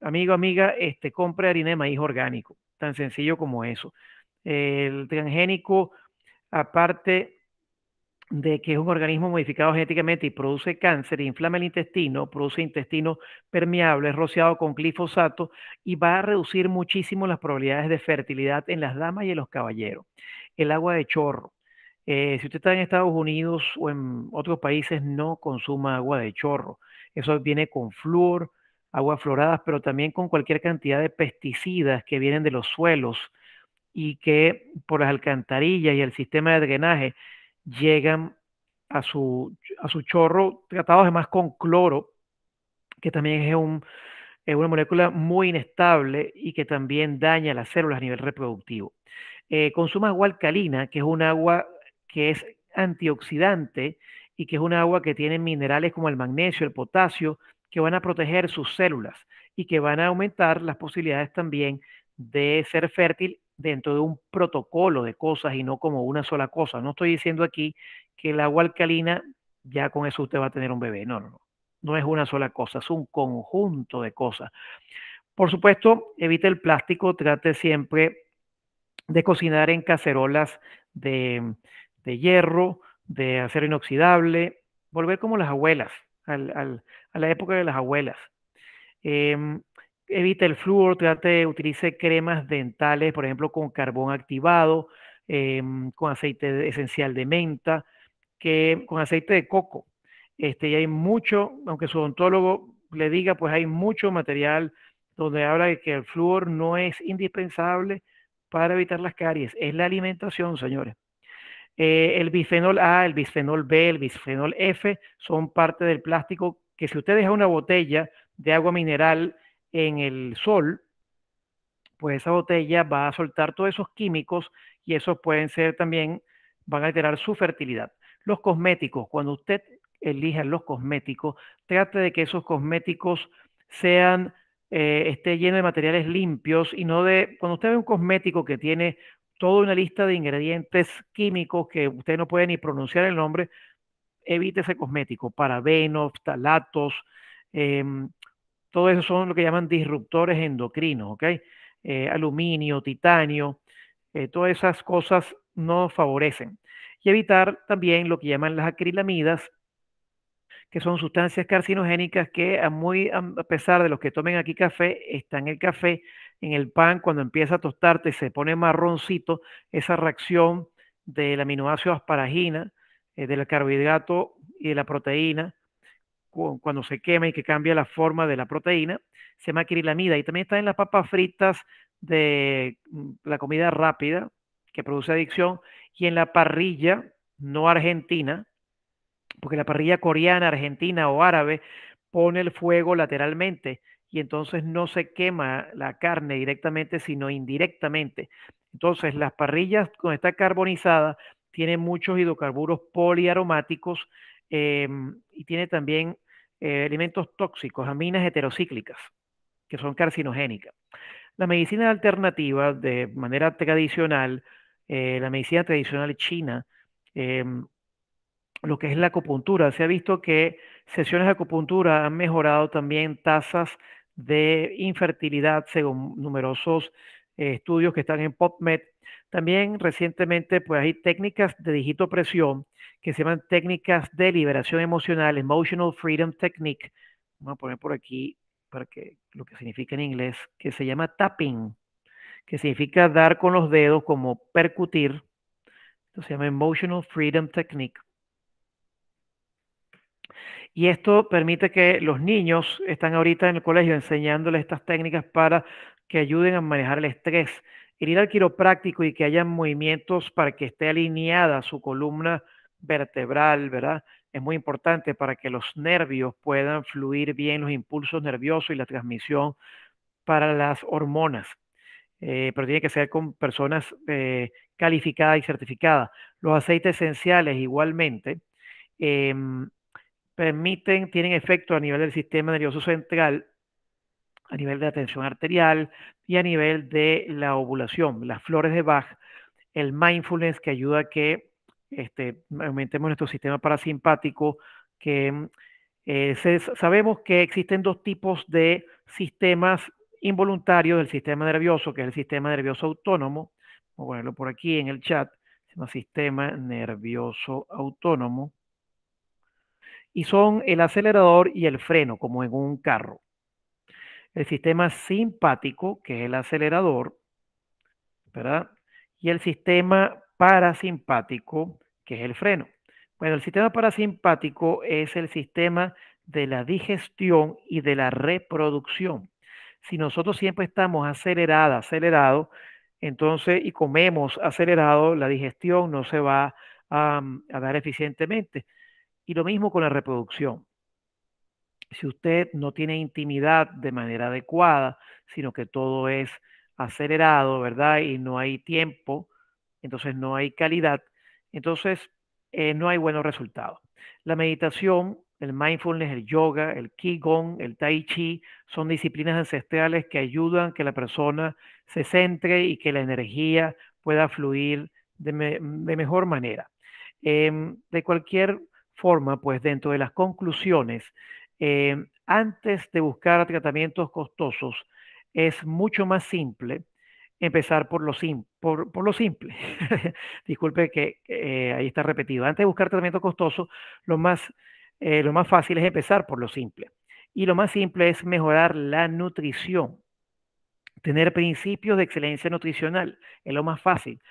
amigo, amiga, este, compre harina de maíz orgánico, tan sencillo como eso. El transgénico, aparte de que es un organismo modificado genéticamente y produce cáncer, inflama el intestino, produce intestino permeable, es rociado con glifosato y va a reducir muchísimo las probabilidades de fertilidad en las damas y en los caballeros. El agua de chorro. Eh, si usted está en Estados Unidos o en otros países, no consuma agua de chorro. Eso viene con fluor aguas floradas, pero también con cualquier cantidad de pesticidas que vienen de los suelos, y que por las alcantarillas y el sistema de drenaje llegan a su, a su chorro, tratados además con cloro, que también es, una molécula muy inestable y que también daña las células a nivel reproductivo. Eh, consuma agua alcalina, que es un agua que es antioxidante y que es un agua que tiene minerales como el magnesio, el potasio, que van a proteger sus células y que van a aumentar las posibilidades también de ser fértil dentro de un protocolo de cosas y no como una sola cosa. No estoy diciendo aquí que el agua alcalina, ya con eso usted va a tener un bebé. No, no, no. No es una sola cosa, es un conjunto de cosas. Por supuesto, evite el plástico, trate siempre de cocinar en cacerolas de, hierro, de acero inoxidable, volver como las abuelas, a la época de las abuelas. Em, Evita el flúor, trate, utilice cremas dentales, por ejemplo, con carbón activado, em, con aceite esencial de menta, que, con aceite de coco. Este, y hay mucho, aunque su odontólogo le diga, pues hay mucho material donde habla de que el flúor no es indispensable para evitar las caries, es la alimentación, señores. Eh, el bisfenol A, el bisfenol B, el bisfenol F son parte del plástico que si usted deja una botella de agua mineral en el sol, pues esa botella va a soltar todos esos químicos y esos pueden ser también, van a alterar su fertilidad. Los cosméticos, cuando usted elija los cosméticos, trate de que esos cosméticos sean, estén eh, esté lleno de materiales limpios y no de, cuando usted ve un cosmético que tiene toda una lista de ingredientes químicos que usted no puede ni pronunciar el nombre, evite ese cosmético, parabenos, talatos, eh, todo eso son lo que llaman disruptores endocrinos, ¿ok? Eh, aluminio, titanio, eh, todas esas cosas no favorecen. Y evitar también lo que llaman las acrilamidas, que son sustancias carcinogénicas que a, muy, a pesar de los que tomen aquí café, está en el café, en el pan, cuando empieza a tostarte se pone marroncito, esa reacción del aminoácido asparagina, eh, del carbohidrato y de la proteína, cuando se quema y que cambia la forma de la proteína, se llama acrilamida. Y también está en las papas fritas de mm, la comida rápida, que produce adicción, y en la parrilla no argentina, porque la parrilla coreana, argentina o árabe pone el fuego lateralmente y entonces no se quema la carne directamente, sino indirectamente. Entonces, las parrillas cuando está carbonizada tienen muchos hidrocarburos poliaromáticos em, y tiene también eh, alimentos elementos tóxicos, aminas heterocíclicas, que son carcinogénicas. La medicina alternativa, de manera tradicional, eh, la medicina tradicional china, em, lo que es la acupuntura, se ha visto que sesiones de acupuntura han mejorado también tasas de infertilidad según numerosos eh, estudios que están en PubMed también recientemente pues hay técnicas de digitopresión que se llaman técnicas de liberación emocional, Emotional Freedom Technique. Vamos a poner por aquí para que lo que significa en inglés, que se llama tapping, que significa dar con los dedos como percutir. Esto se llama Emotional Freedom Technique. Y esto permite que los niños están ahorita en el colegio enseñándoles estas técnicas para que ayuden a manejar el estrés, el ir al quiropráctico y que haya movimientos para que esté alineada su columna vertebral, ¿verdad? Es muy importante para que los nervios puedan fluir bien, los impulsos nerviosos y la transmisión para las hormonas. Eh, pero tiene que ser con personas eh, calificadas y certificadas. Los aceites esenciales igualmente em, permiten, tienen efecto a nivel del sistema nervioso central a nivel de la tensión arterial y a nivel de la ovulación, las flores de Bach, el mindfulness que ayuda a que este, aumentemos nuestro sistema parasimpático, que mm, eh, sabemos que existen dos tipos de sistemas involuntarios del sistema nervioso, que es el sistema nervioso autónomo, voy a ponerlo por aquí en el chat, sistema nervioso autónomo, y son el acelerador y el freno, como en un carro el sistema simpático, que es el acelerador, ¿verdad? Y el sistema parasimpático, que es el freno. Bueno, el sistema parasimpático es el sistema de la digestión y de la reproducción. Si nosotros siempre estamos acelerada, acelerado, entonces, y comemos acelerado, la digestión no se va a, a dar eficientemente. Y lo mismo con la reproducción si usted no tiene intimidad de manera adecuada, sino que todo es acelerado, ¿verdad? Y no hay tiempo, entonces no hay calidad, entonces eh, no hay buenos resultados. La meditación, el mindfulness, el yoga, el qigong, el tai chi son disciplinas ancestrales que ayudan que la persona se centre y que la energía pueda fluir de, mejor manera. Em, de cualquier forma, pues dentro de las conclusiones, eh, antes de buscar tratamientos costosos, es mucho más simple empezar por lo, simple. por, lo simple. [laughs] Disculpe que eh, ahí está repetido. Antes de buscar tratamientos costosos lo más, eh, lo más fácil es empezar por lo simple. Y lo más simple es mejorar la nutrición. Tener principios de excelencia nutricional es lo más fácil,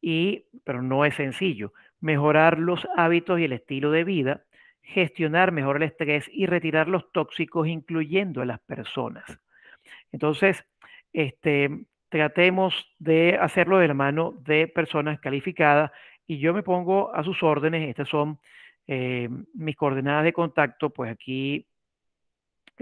y, pero no es sencillo. Mejorar los hábitos y el estilo de vida gestionar mejor el estrés y retirar los tóxicos, incluyendo a las personas. Entonces, este, tratemos de hacerlo de la mano de personas calificadas y yo me pongo a sus órdenes. Estas son eh, mis coordenadas de contacto, pues aquí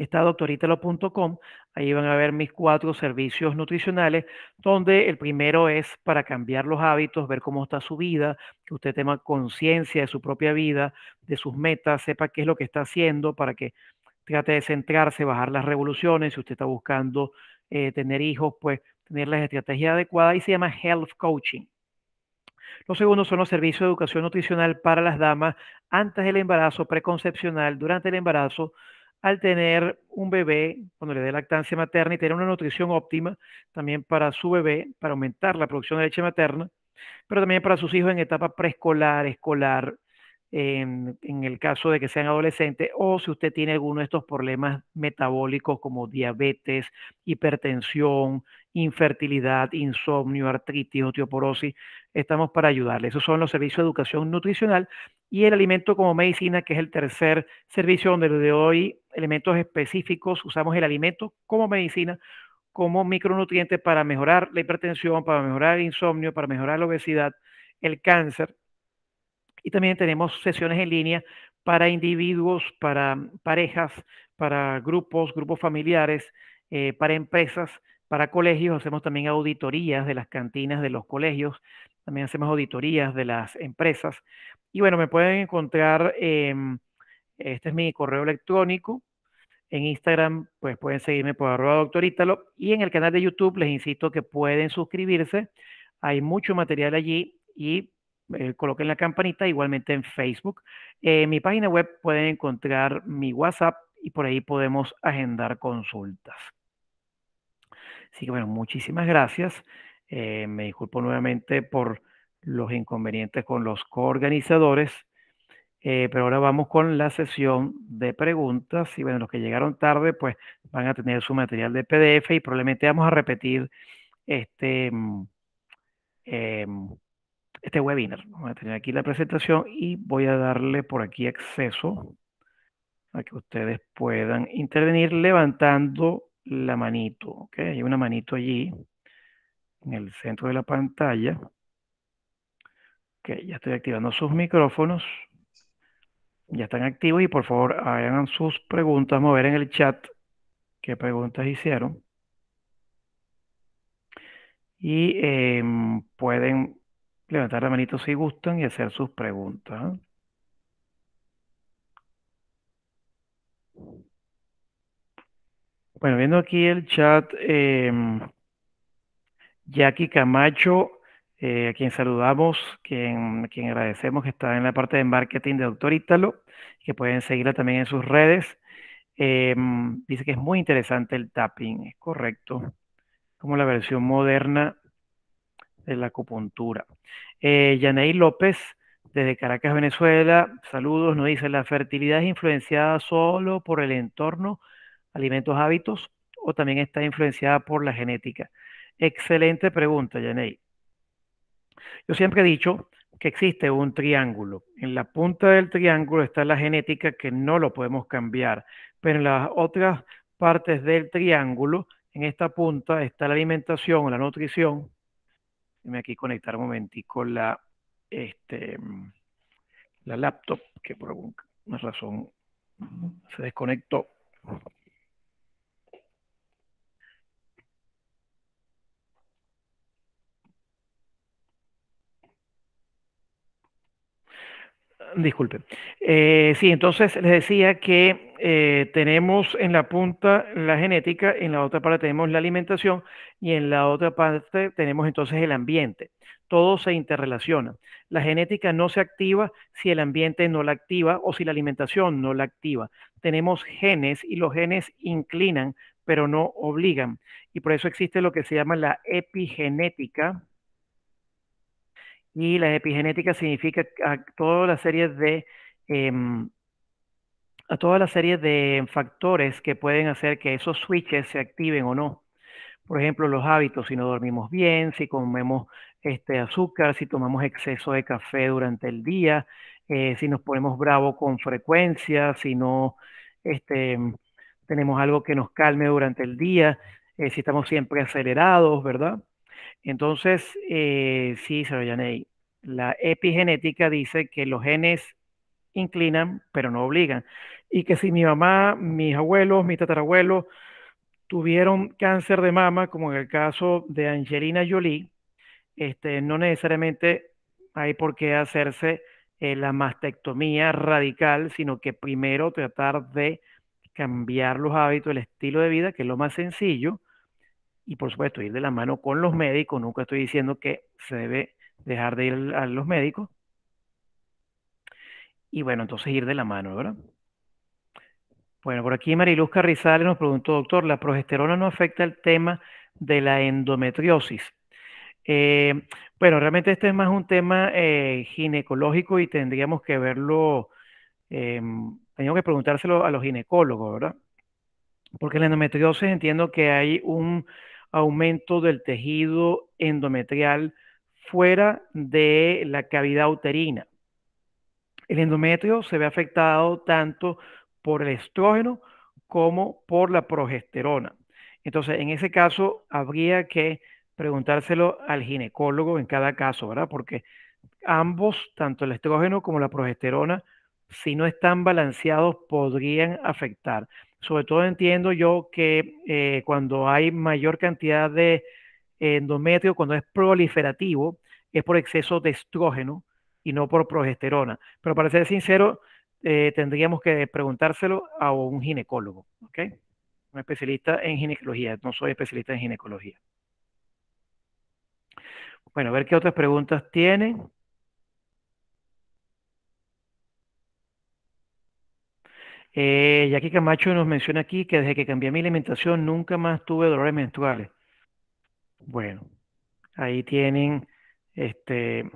está doctoritalo.com, Ahí van a ver mis cuatro servicios nutricionales, donde el primero es para cambiar los hábitos, ver cómo está su vida, que usted tenga conciencia de su propia vida, de sus metas, sepa qué es lo que está haciendo para que trate de centrarse, bajar las revoluciones. Si usted está buscando eh, tener hijos, pues tener las estrategia adecuadas y se llama Health Coaching. Los segundos son los servicios de educación nutricional para las damas antes del embarazo, preconcepcional, durante el embarazo, al tener un bebé, cuando le dé lactancia materna y tener una nutrición óptima también para su bebé, para aumentar la producción de leche materna, pero también para sus hijos en etapa preescolar, escolar, en, el caso de que sean adolescentes, o si usted tiene alguno de estos problemas metabólicos como diabetes, hipertensión, infertilidad, insomnio, artritis, osteoporosis. Estamos para ayudarle. Esos son los servicios de educación nutricional y el alimento como medicina, que es el tercer servicio donde de hoy elementos específicos. Usamos el alimento como medicina, como micronutriente para mejorar la hipertensión, para mejorar el insomnio, para mejorar la obesidad, el cáncer. Y también tenemos sesiones en línea para individuos, para parejas, para grupos, grupos familiares, eh, para empresas para colegios, hacemos también auditorías de las cantinas de los colegios, también hacemos auditorías de las empresas. Y bueno, me pueden encontrar, este es mi correo electrónico, en Instagram, pues pueden seguirme por arroba doctorítalo y en el canal de YouTube les insisto que pueden suscribirse, hay mucho material allí y eh, coloquen la campanita, igualmente en Facebook. en mi página web pueden encontrar mi WhatsApp y por ahí podemos agendar consultas. Así que bueno, muchísimas gracias. Eh, me disculpo nuevamente por los inconvenientes con los coorganizadores, eh, pero ahora vamos con la sesión de preguntas. Y bueno, los que llegaron tarde, pues van a tener su material de PDF y probablemente vamos a repetir este, mm, eh, este webinar. Vamos a tener aquí la presentación y voy a darle por aquí acceso a que ustedes puedan intervenir levantando la manito, ¿ok? Hay una manito allí en el centro de la pantalla. Ok, ya estoy activando sus micrófonos. Ya están activos y por favor hagan sus preguntas, mover en el chat qué preguntas hicieron. Y em, pueden levantar la manito si gustan y hacer sus preguntas. ¿eh? Bueno, viendo aquí el chat, em, Jackie Camacho, eh, a quien saludamos, quien, quien agradecemos que está en la parte de marketing de Doctor Ítalo, que pueden seguirla también en sus redes. Em, dice que es muy interesante el tapping, es correcto, como la versión moderna de la acupuntura. Eh, López, desde Caracas, Venezuela, saludos, nos dice, la fertilidad es influenciada solo por el entorno alimentos, hábitos, o también está influenciada por la genética? Excelente pregunta, janey Yo siempre he dicho que existe un triángulo. En la punta del triángulo está la genética que no lo podemos cambiar, pero en las otras partes del triángulo, en esta punta está la alimentación, la nutrición. Déjame aquí conectar un momentico la, este, la laptop, que por alguna razón se desconectó. Disculpe. Eh, sí, entonces les decía que eh, tenemos en la punta la genética, en la otra parte tenemos la alimentación y en la otra parte tenemos entonces el ambiente. Todo se interrelaciona. La genética no se activa si el ambiente no la activa o si la alimentación no la activa. Tenemos genes y los genes inclinan, pero no obligan. Y por eso existe lo que se llama la epigenética, y la epigenética significa a toda la serie de em, de factores que pueden hacer que esos switches se activen o no. Por ejemplo, los hábitos, si no dormimos bien, si comemos este azúcar, si tomamos exceso de café durante el día, eh, si nos ponemos bravo con frecuencia, si no este, tenemos algo que nos calme durante el día, eh, si estamos siempre acelerados, ¿verdad? Entonces, eh, sí, Saroyaney, la epigenética dice que los genes inclinan, pero no obligan. Y que si mi mamá, mis abuelos, mis tatarabuelos tuvieron cáncer de mama, como en el caso de Angelina Jolie, este, no necesariamente hay por qué hacerse eh, la mastectomía radical, sino que primero tratar de cambiar los hábitos, el estilo de vida, que es lo más sencillo, y por supuesto ir de la mano con los médicos. Nunca estoy diciendo que se debe dejar de ir a los médicos. Y bueno, entonces ir de la mano, ¿verdad? Bueno, por aquí Mariluz Carrizales nos preguntó, doctor, ¿la progesterona no afecta el tema de la endometriosis? Eh, bueno, realmente este es más un tema eh, ginecológico y tendríamos que verlo, eh, que preguntárselo a los ginecólogos, ¿verdad? Porque la endometriosis entiendo que hay un aumento del tejido endometrial fuera de la cavidad uterina. El endometrio se ve afectado tanto por el estrógeno como por la progesterona. Entonces, en ese caso, habría que preguntárselo al ginecólogo en cada caso, ¿verdad? Porque ambos, tanto el estrógeno como la progesterona, si no están balanceados, podrían afectar sobre todo entiendo yo que eh, cuando hay mayor cantidad de endometrio, cuando es proliferativo, es por exceso de estrógeno y no por progesterona. Pero para ser sincero, eh, tendríamos que preguntárselo a un ginecólogo, ¿ok? Un especialista en ginecología, no soy especialista en ginecología. Bueno, a ver qué otras preguntas tienen. Eh, Jackie Camacho nos menciona aquí que desde que cambié mi alimentación nunca más tuve dolores menstruales. Bueno, ahí tienen, este,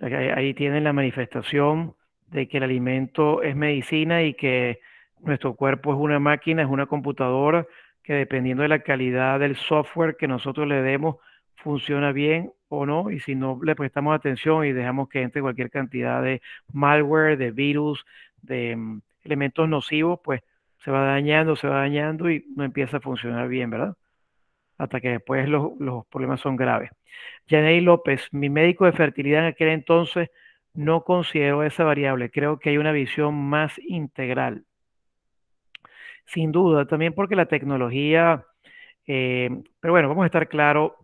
ahí tienen la manifestación de que el alimento es medicina y que nuestro cuerpo es una máquina, es una computadora que dependiendo de la calidad del software que nosotros le demos, funciona bien o no, y si no le prestamos atención y dejamos que entre cualquier cantidad de malware, de virus, de mm, elementos nocivos, pues se va dañando, se va dañando y no empieza a funcionar bien, ¿verdad? Hasta que después los, problemas son graves. Janey López, mi médico de fertilidad en aquel entonces no considero esa variable. Creo que hay una visión más integral. Sin duda, también porque la tecnología, eh, pero bueno, vamos a estar claro,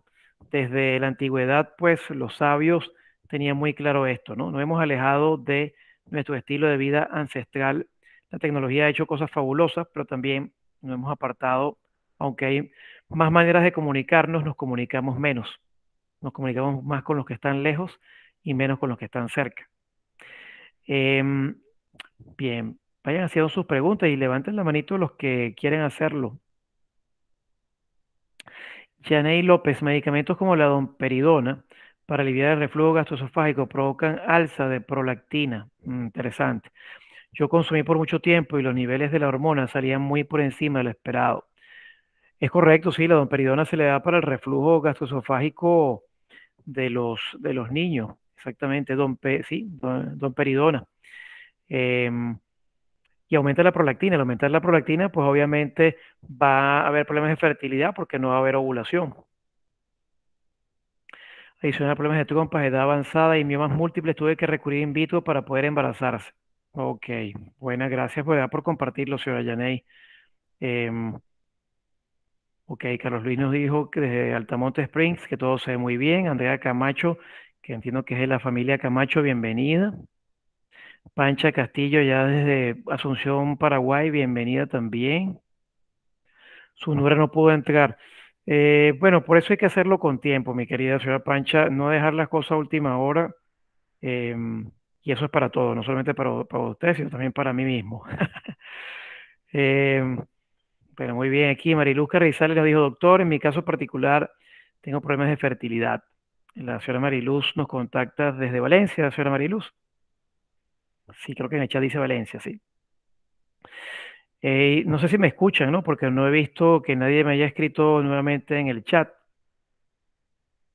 desde la antigüedad, pues los sabios tenían muy claro esto, ¿no? Nos hemos alejado de nuestro estilo de vida ancestral la tecnología ha hecho cosas fabulosas, pero también nos hemos apartado, aunque hay más maneras de comunicarnos, nos comunicamos menos. Nos comunicamos más con los que están lejos y menos con los que están cerca. Em, bien, vayan haciendo sus preguntas y levanten la manito los que quieren hacerlo. Janey López, medicamentos como la domperidona para aliviar el reflujo gastroesofágico provocan alza de prolactina. Mm, interesante yo consumí por mucho tiempo y los niveles de la hormona salían muy por encima de lo esperado. Es correcto, sí, la domperidona se le da para el reflujo gastroesofágico de los, de los niños, exactamente, Pe, sí, don, Peridona em, y aumenta la prolactina. Al aumentar la prolactina, pues obviamente va a haber problemas de fertilidad porque no va a haber ovulación. Adicional problemas de trompas, edad avanzada y miomas múltiples, tuve que recurrir in vitro para poder embarazarse. Ok, buenas gracias por, pues, por compartirlo, señora Yaney. Em, ok, Carlos Luis nos dijo que desde Altamonte Springs que todo se ve muy bien. Andrea Camacho, que entiendo que es de la familia Camacho, bienvenida. Pancha Castillo, ya desde Asunción, Paraguay, bienvenida también. Su ah. número no pudo entrar. Eh, bueno, por eso hay que hacerlo con tiempo, mi querida señora Pancha, no dejar las cosas a última hora. Em, y eso es para todos, no solamente para, ustedes, sino también para mí mismo. [laughs] Em, pero muy bien, aquí Mariluz Carrizales nos dijo, doctor, en mi caso particular tengo problemas de fertilidad. La señora Mariluz nos contacta desde Valencia, señora Mariluz. Sí, creo que en el chat dice Valencia, sí. Eh, no sé si me escuchan, ¿no? Porque no he visto que nadie me haya escrito nuevamente en el chat.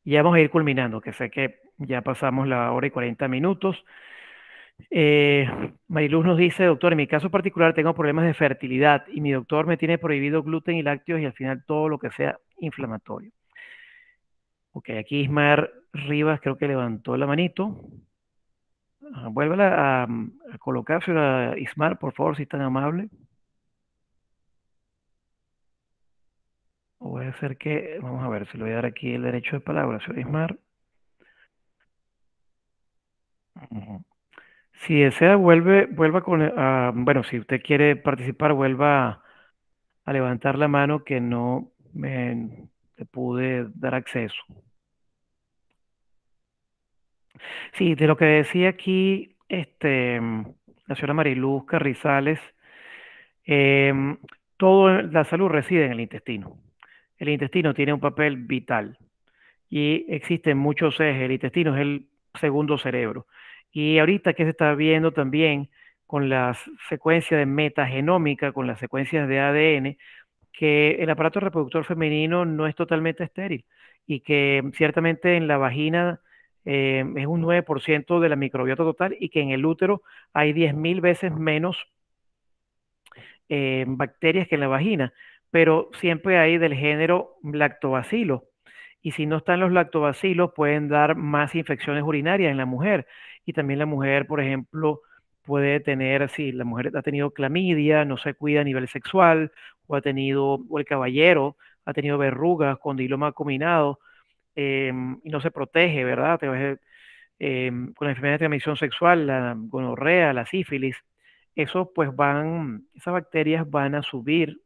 Ya vamos a ir culminando, que sé que ya pasamos la hora y 40 minutos. Eh, Mariluz nos dice, doctor, en mi caso particular tengo problemas de fertilidad y mi doctor me tiene prohibido gluten y lácteos y al final todo lo que sea inflamatorio. Ok, aquí Ismar Rivas creo que levantó la manito. Ah, Vuélvala a, colocarse, Ismar, por favor, si es tan amable. voy a hacer que, vamos a ver, se le voy a dar aquí el derecho de palabra, señor Ismar. Si desea, vuelve, vuelva con, ah, bueno, si usted quiere participar, vuelva a levantar la mano que no me, pude dar acceso. Sí, de lo que decía aquí este, la señora Mariluz Carrizales, em, toda la salud reside en el intestino. El intestino tiene un papel vital y existen muchos ejes. El intestino es el segundo cerebro. Y ahorita que se está viendo también con las secuencias de metagenómica, con las secuencias de ADN, que el aparato reproductor femenino no es totalmente estéril y que ciertamente en la vagina eh, es un 9% de la microbiota total y que en el útero hay 10.000 veces menos eh, bacterias que en la vagina, pero siempre hay del género lactobacilo. Y si no están los lactobacilos, pueden dar más infecciones urinarias en la mujer y también la mujer, por ejemplo, puede tener, si la mujer ha tenido clamidia, no se cuida a nivel sexual, o ha tenido, o el caballero ha tenido verrugas, condiloma combinado, em, y no se protege, ¿verdad? Em, con la enfermedad de transmisión sexual, la gonorrea, la sífilis, esos pues van, esas bacterias van a subir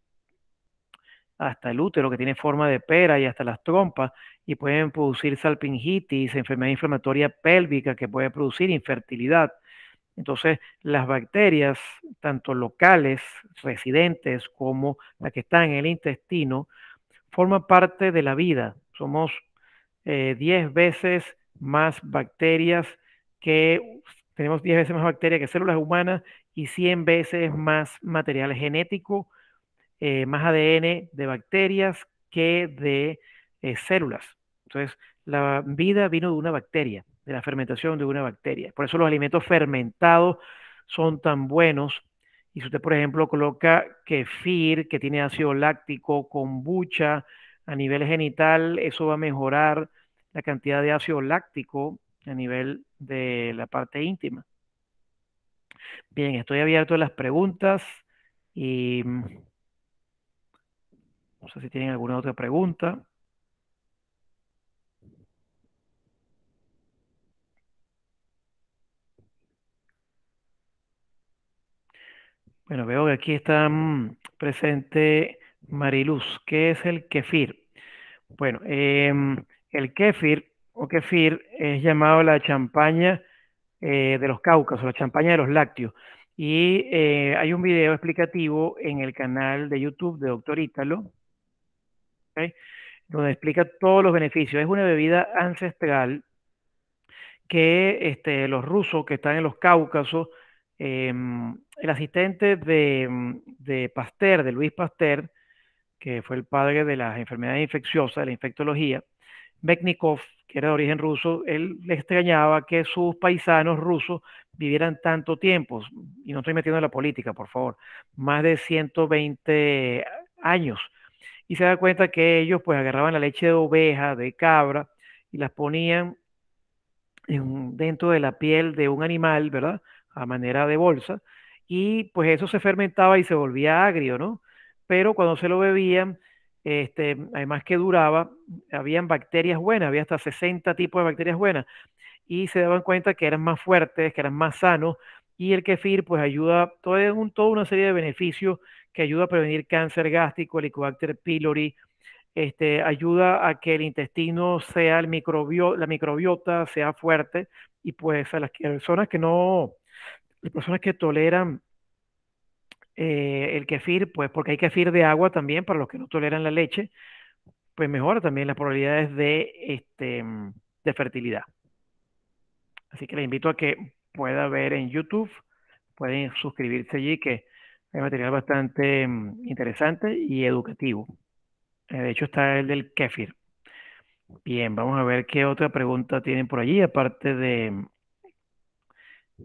hasta el útero, que tiene forma de pera y hasta las trompas, y pueden producir salpingitis, enfermedad inflamatoria pélvica que puede producir infertilidad. Entonces, las bacterias, tanto locales, residentes, como las que están en el intestino, forman parte de la vida. Somos 10 eh, veces más bacterias que, tenemos 10 veces más bacterias que células humanas y 100 veces más material genético eh, más ADN de bacterias que de eh, células. Entonces, la vida vino de una bacteria, de la fermentación de una bacteria. Por eso los alimentos fermentados son tan buenos. Y si usted, por ejemplo, coloca kefir, que tiene ácido láctico, kombucha a nivel genital, eso va a mejorar la cantidad de ácido láctico a nivel de la parte íntima. Bien, estoy abierto a las preguntas y mm, no sé si tienen alguna otra pregunta. Bueno, veo que aquí está presente Mariluz. ¿Qué es el kefir? Bueno, em, el kefir o kefir es llamado la champaña eh, de los o la champaña de los lácteos. Y eh, hay un video explicativo en el canal de YouTube de Doctor Ítalo, donde explica todos los beneficios. Es una bebida ancestral que este, los rusos que están en los Cáucasos, em, el asistente de, Pasteur, de Luis Pasteur, que fue el padre de las enfermedades infecciosas, de la infectología, Beknikov, que era de origen ruso, él le extrañaba que sus paisanos rusos vivieran tanto tiempo, y no estoy metiendo en la política, por favor, más de 120 años y se da cuenta que ellos pues agarraban la leche de oveja, de cabra, y las ponían dentro de la piel de un animal, ¿verdad? A manera de bolsa, y pues eso se fermentaba y se volvía agrio, ¿no? Pero cuando se lo bebían, este, además que duraba, habían bacterias buenas, había hasta 60 tipos de bacterias buenas, y se daban cuenta que eran más fuertes, que eran más sanos, y el kefir pues ayuda, todo un, toda una serie de beneficios que ayuda a prevenir cáncer gástrico, helicobacter pylori, este, ayuda a que el intestino sea el microbiota, la microbiota sea fuerte y pues a las personas que no, las personas que toleran eh, el kefir, pues porque hay kefir de agua también para los que no toleran la leche, pues mejora también las probabilidades de, este, de fertilidad. Así que les invito a que pueda ver en YouTube. Pueden suscribirse allí, que hay material bastante mm, interesante y educativo. Eh, de hecho, está el del kefir. Bien, vamos a ver qué otra pregunta tienen por allí, aparte de, mm,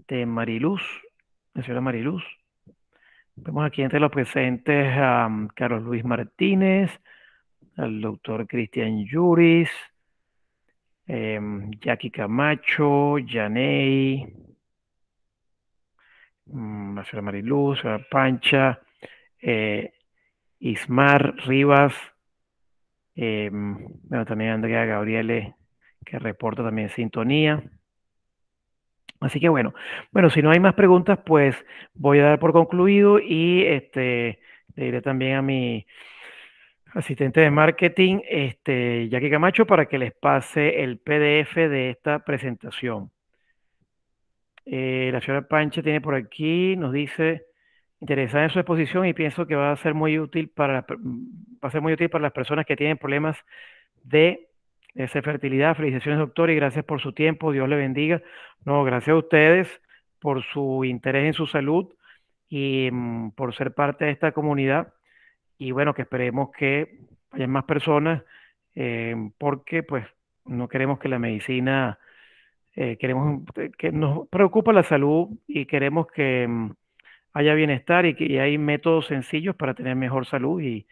de Mariluz, la señora Mariluz. Vemos aquí entre los presentes a mm, Carlos Luis Martínez, al doctor Cristian Yuris, em, Jackie Camacho, Janey, Mm, la señora Mariluz, señora Pancha, eh, Ismar Rivas, em, bueno, también Andrea Gabriele, que reporta también sintonía. Así que bueno, bueno, si no hay más preguntas, pues voy a dar por concluido y este, le diré también a mi asistente de marketing, este, Jackie Camacho, para que les pase el PDF de esta presentación. Eh, la señora Pancha tiene por aquí, nos dice, interesada en su exposición y pienso que va a ser muy útil para, va ser muy útil para las personas que tienen problemas de, fertilidad. Felicitaciones, doctor, y gracias por su tiempo. Dios le bendiga. No, gracias a ustedes por su interés en su salud y mm, por ser parte de esta comunidad. Y bueno, que esperemos que haya más personas, eh, porque pues no queremos que la medicina eh, queremos eh, que nos preocupa la salud y queremos que mm, haya bienestar y que hay métodos sencillos para tener mejor salud y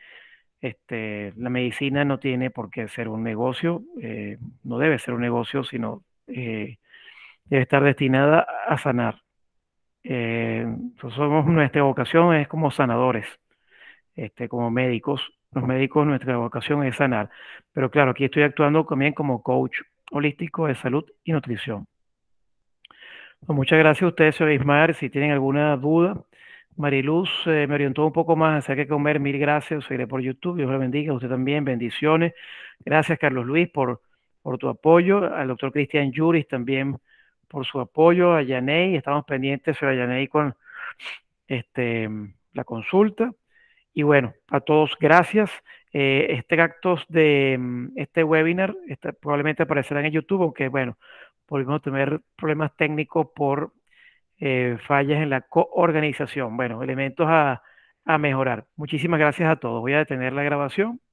este, la medicina no tiene por qué ser un negocio, eh, no debe ser un negocio, sino debe estar destinada a sanar. somos, nuestra vocación es como sanadores, este, como médicos. Los médicos, nuestra vocación es sanar. Pero claro, aquí estoy actuando también como coach holístico de salud y nutrición. Pues, muchas gracias a ustedes, señor Ismar, Si tienen alguna duda, Mariluz eh, me orientó un poco más acerca qué comer. Mil gracias. Seguiré por YouTube. Dios la bendiga. Usted también. Bendiciones. Gracias, Carlos Luis, por, por tu apoyo. Al doctor Cristian Yuris también por su apoyo. A Yanei. Estamos pendientes, señor Yanei, con este, la consulta. Y bueno, a todos, gracias. Eh, extractos este de mm, este webinar este, probablemente aparecerán en YouTube, aunque bueno, podemos tener problemas técnicos por eh, fallas en la coorganización. Bueno, elementos a mejorar. Muchísimas gracias a todos. Voy a detener la grabación.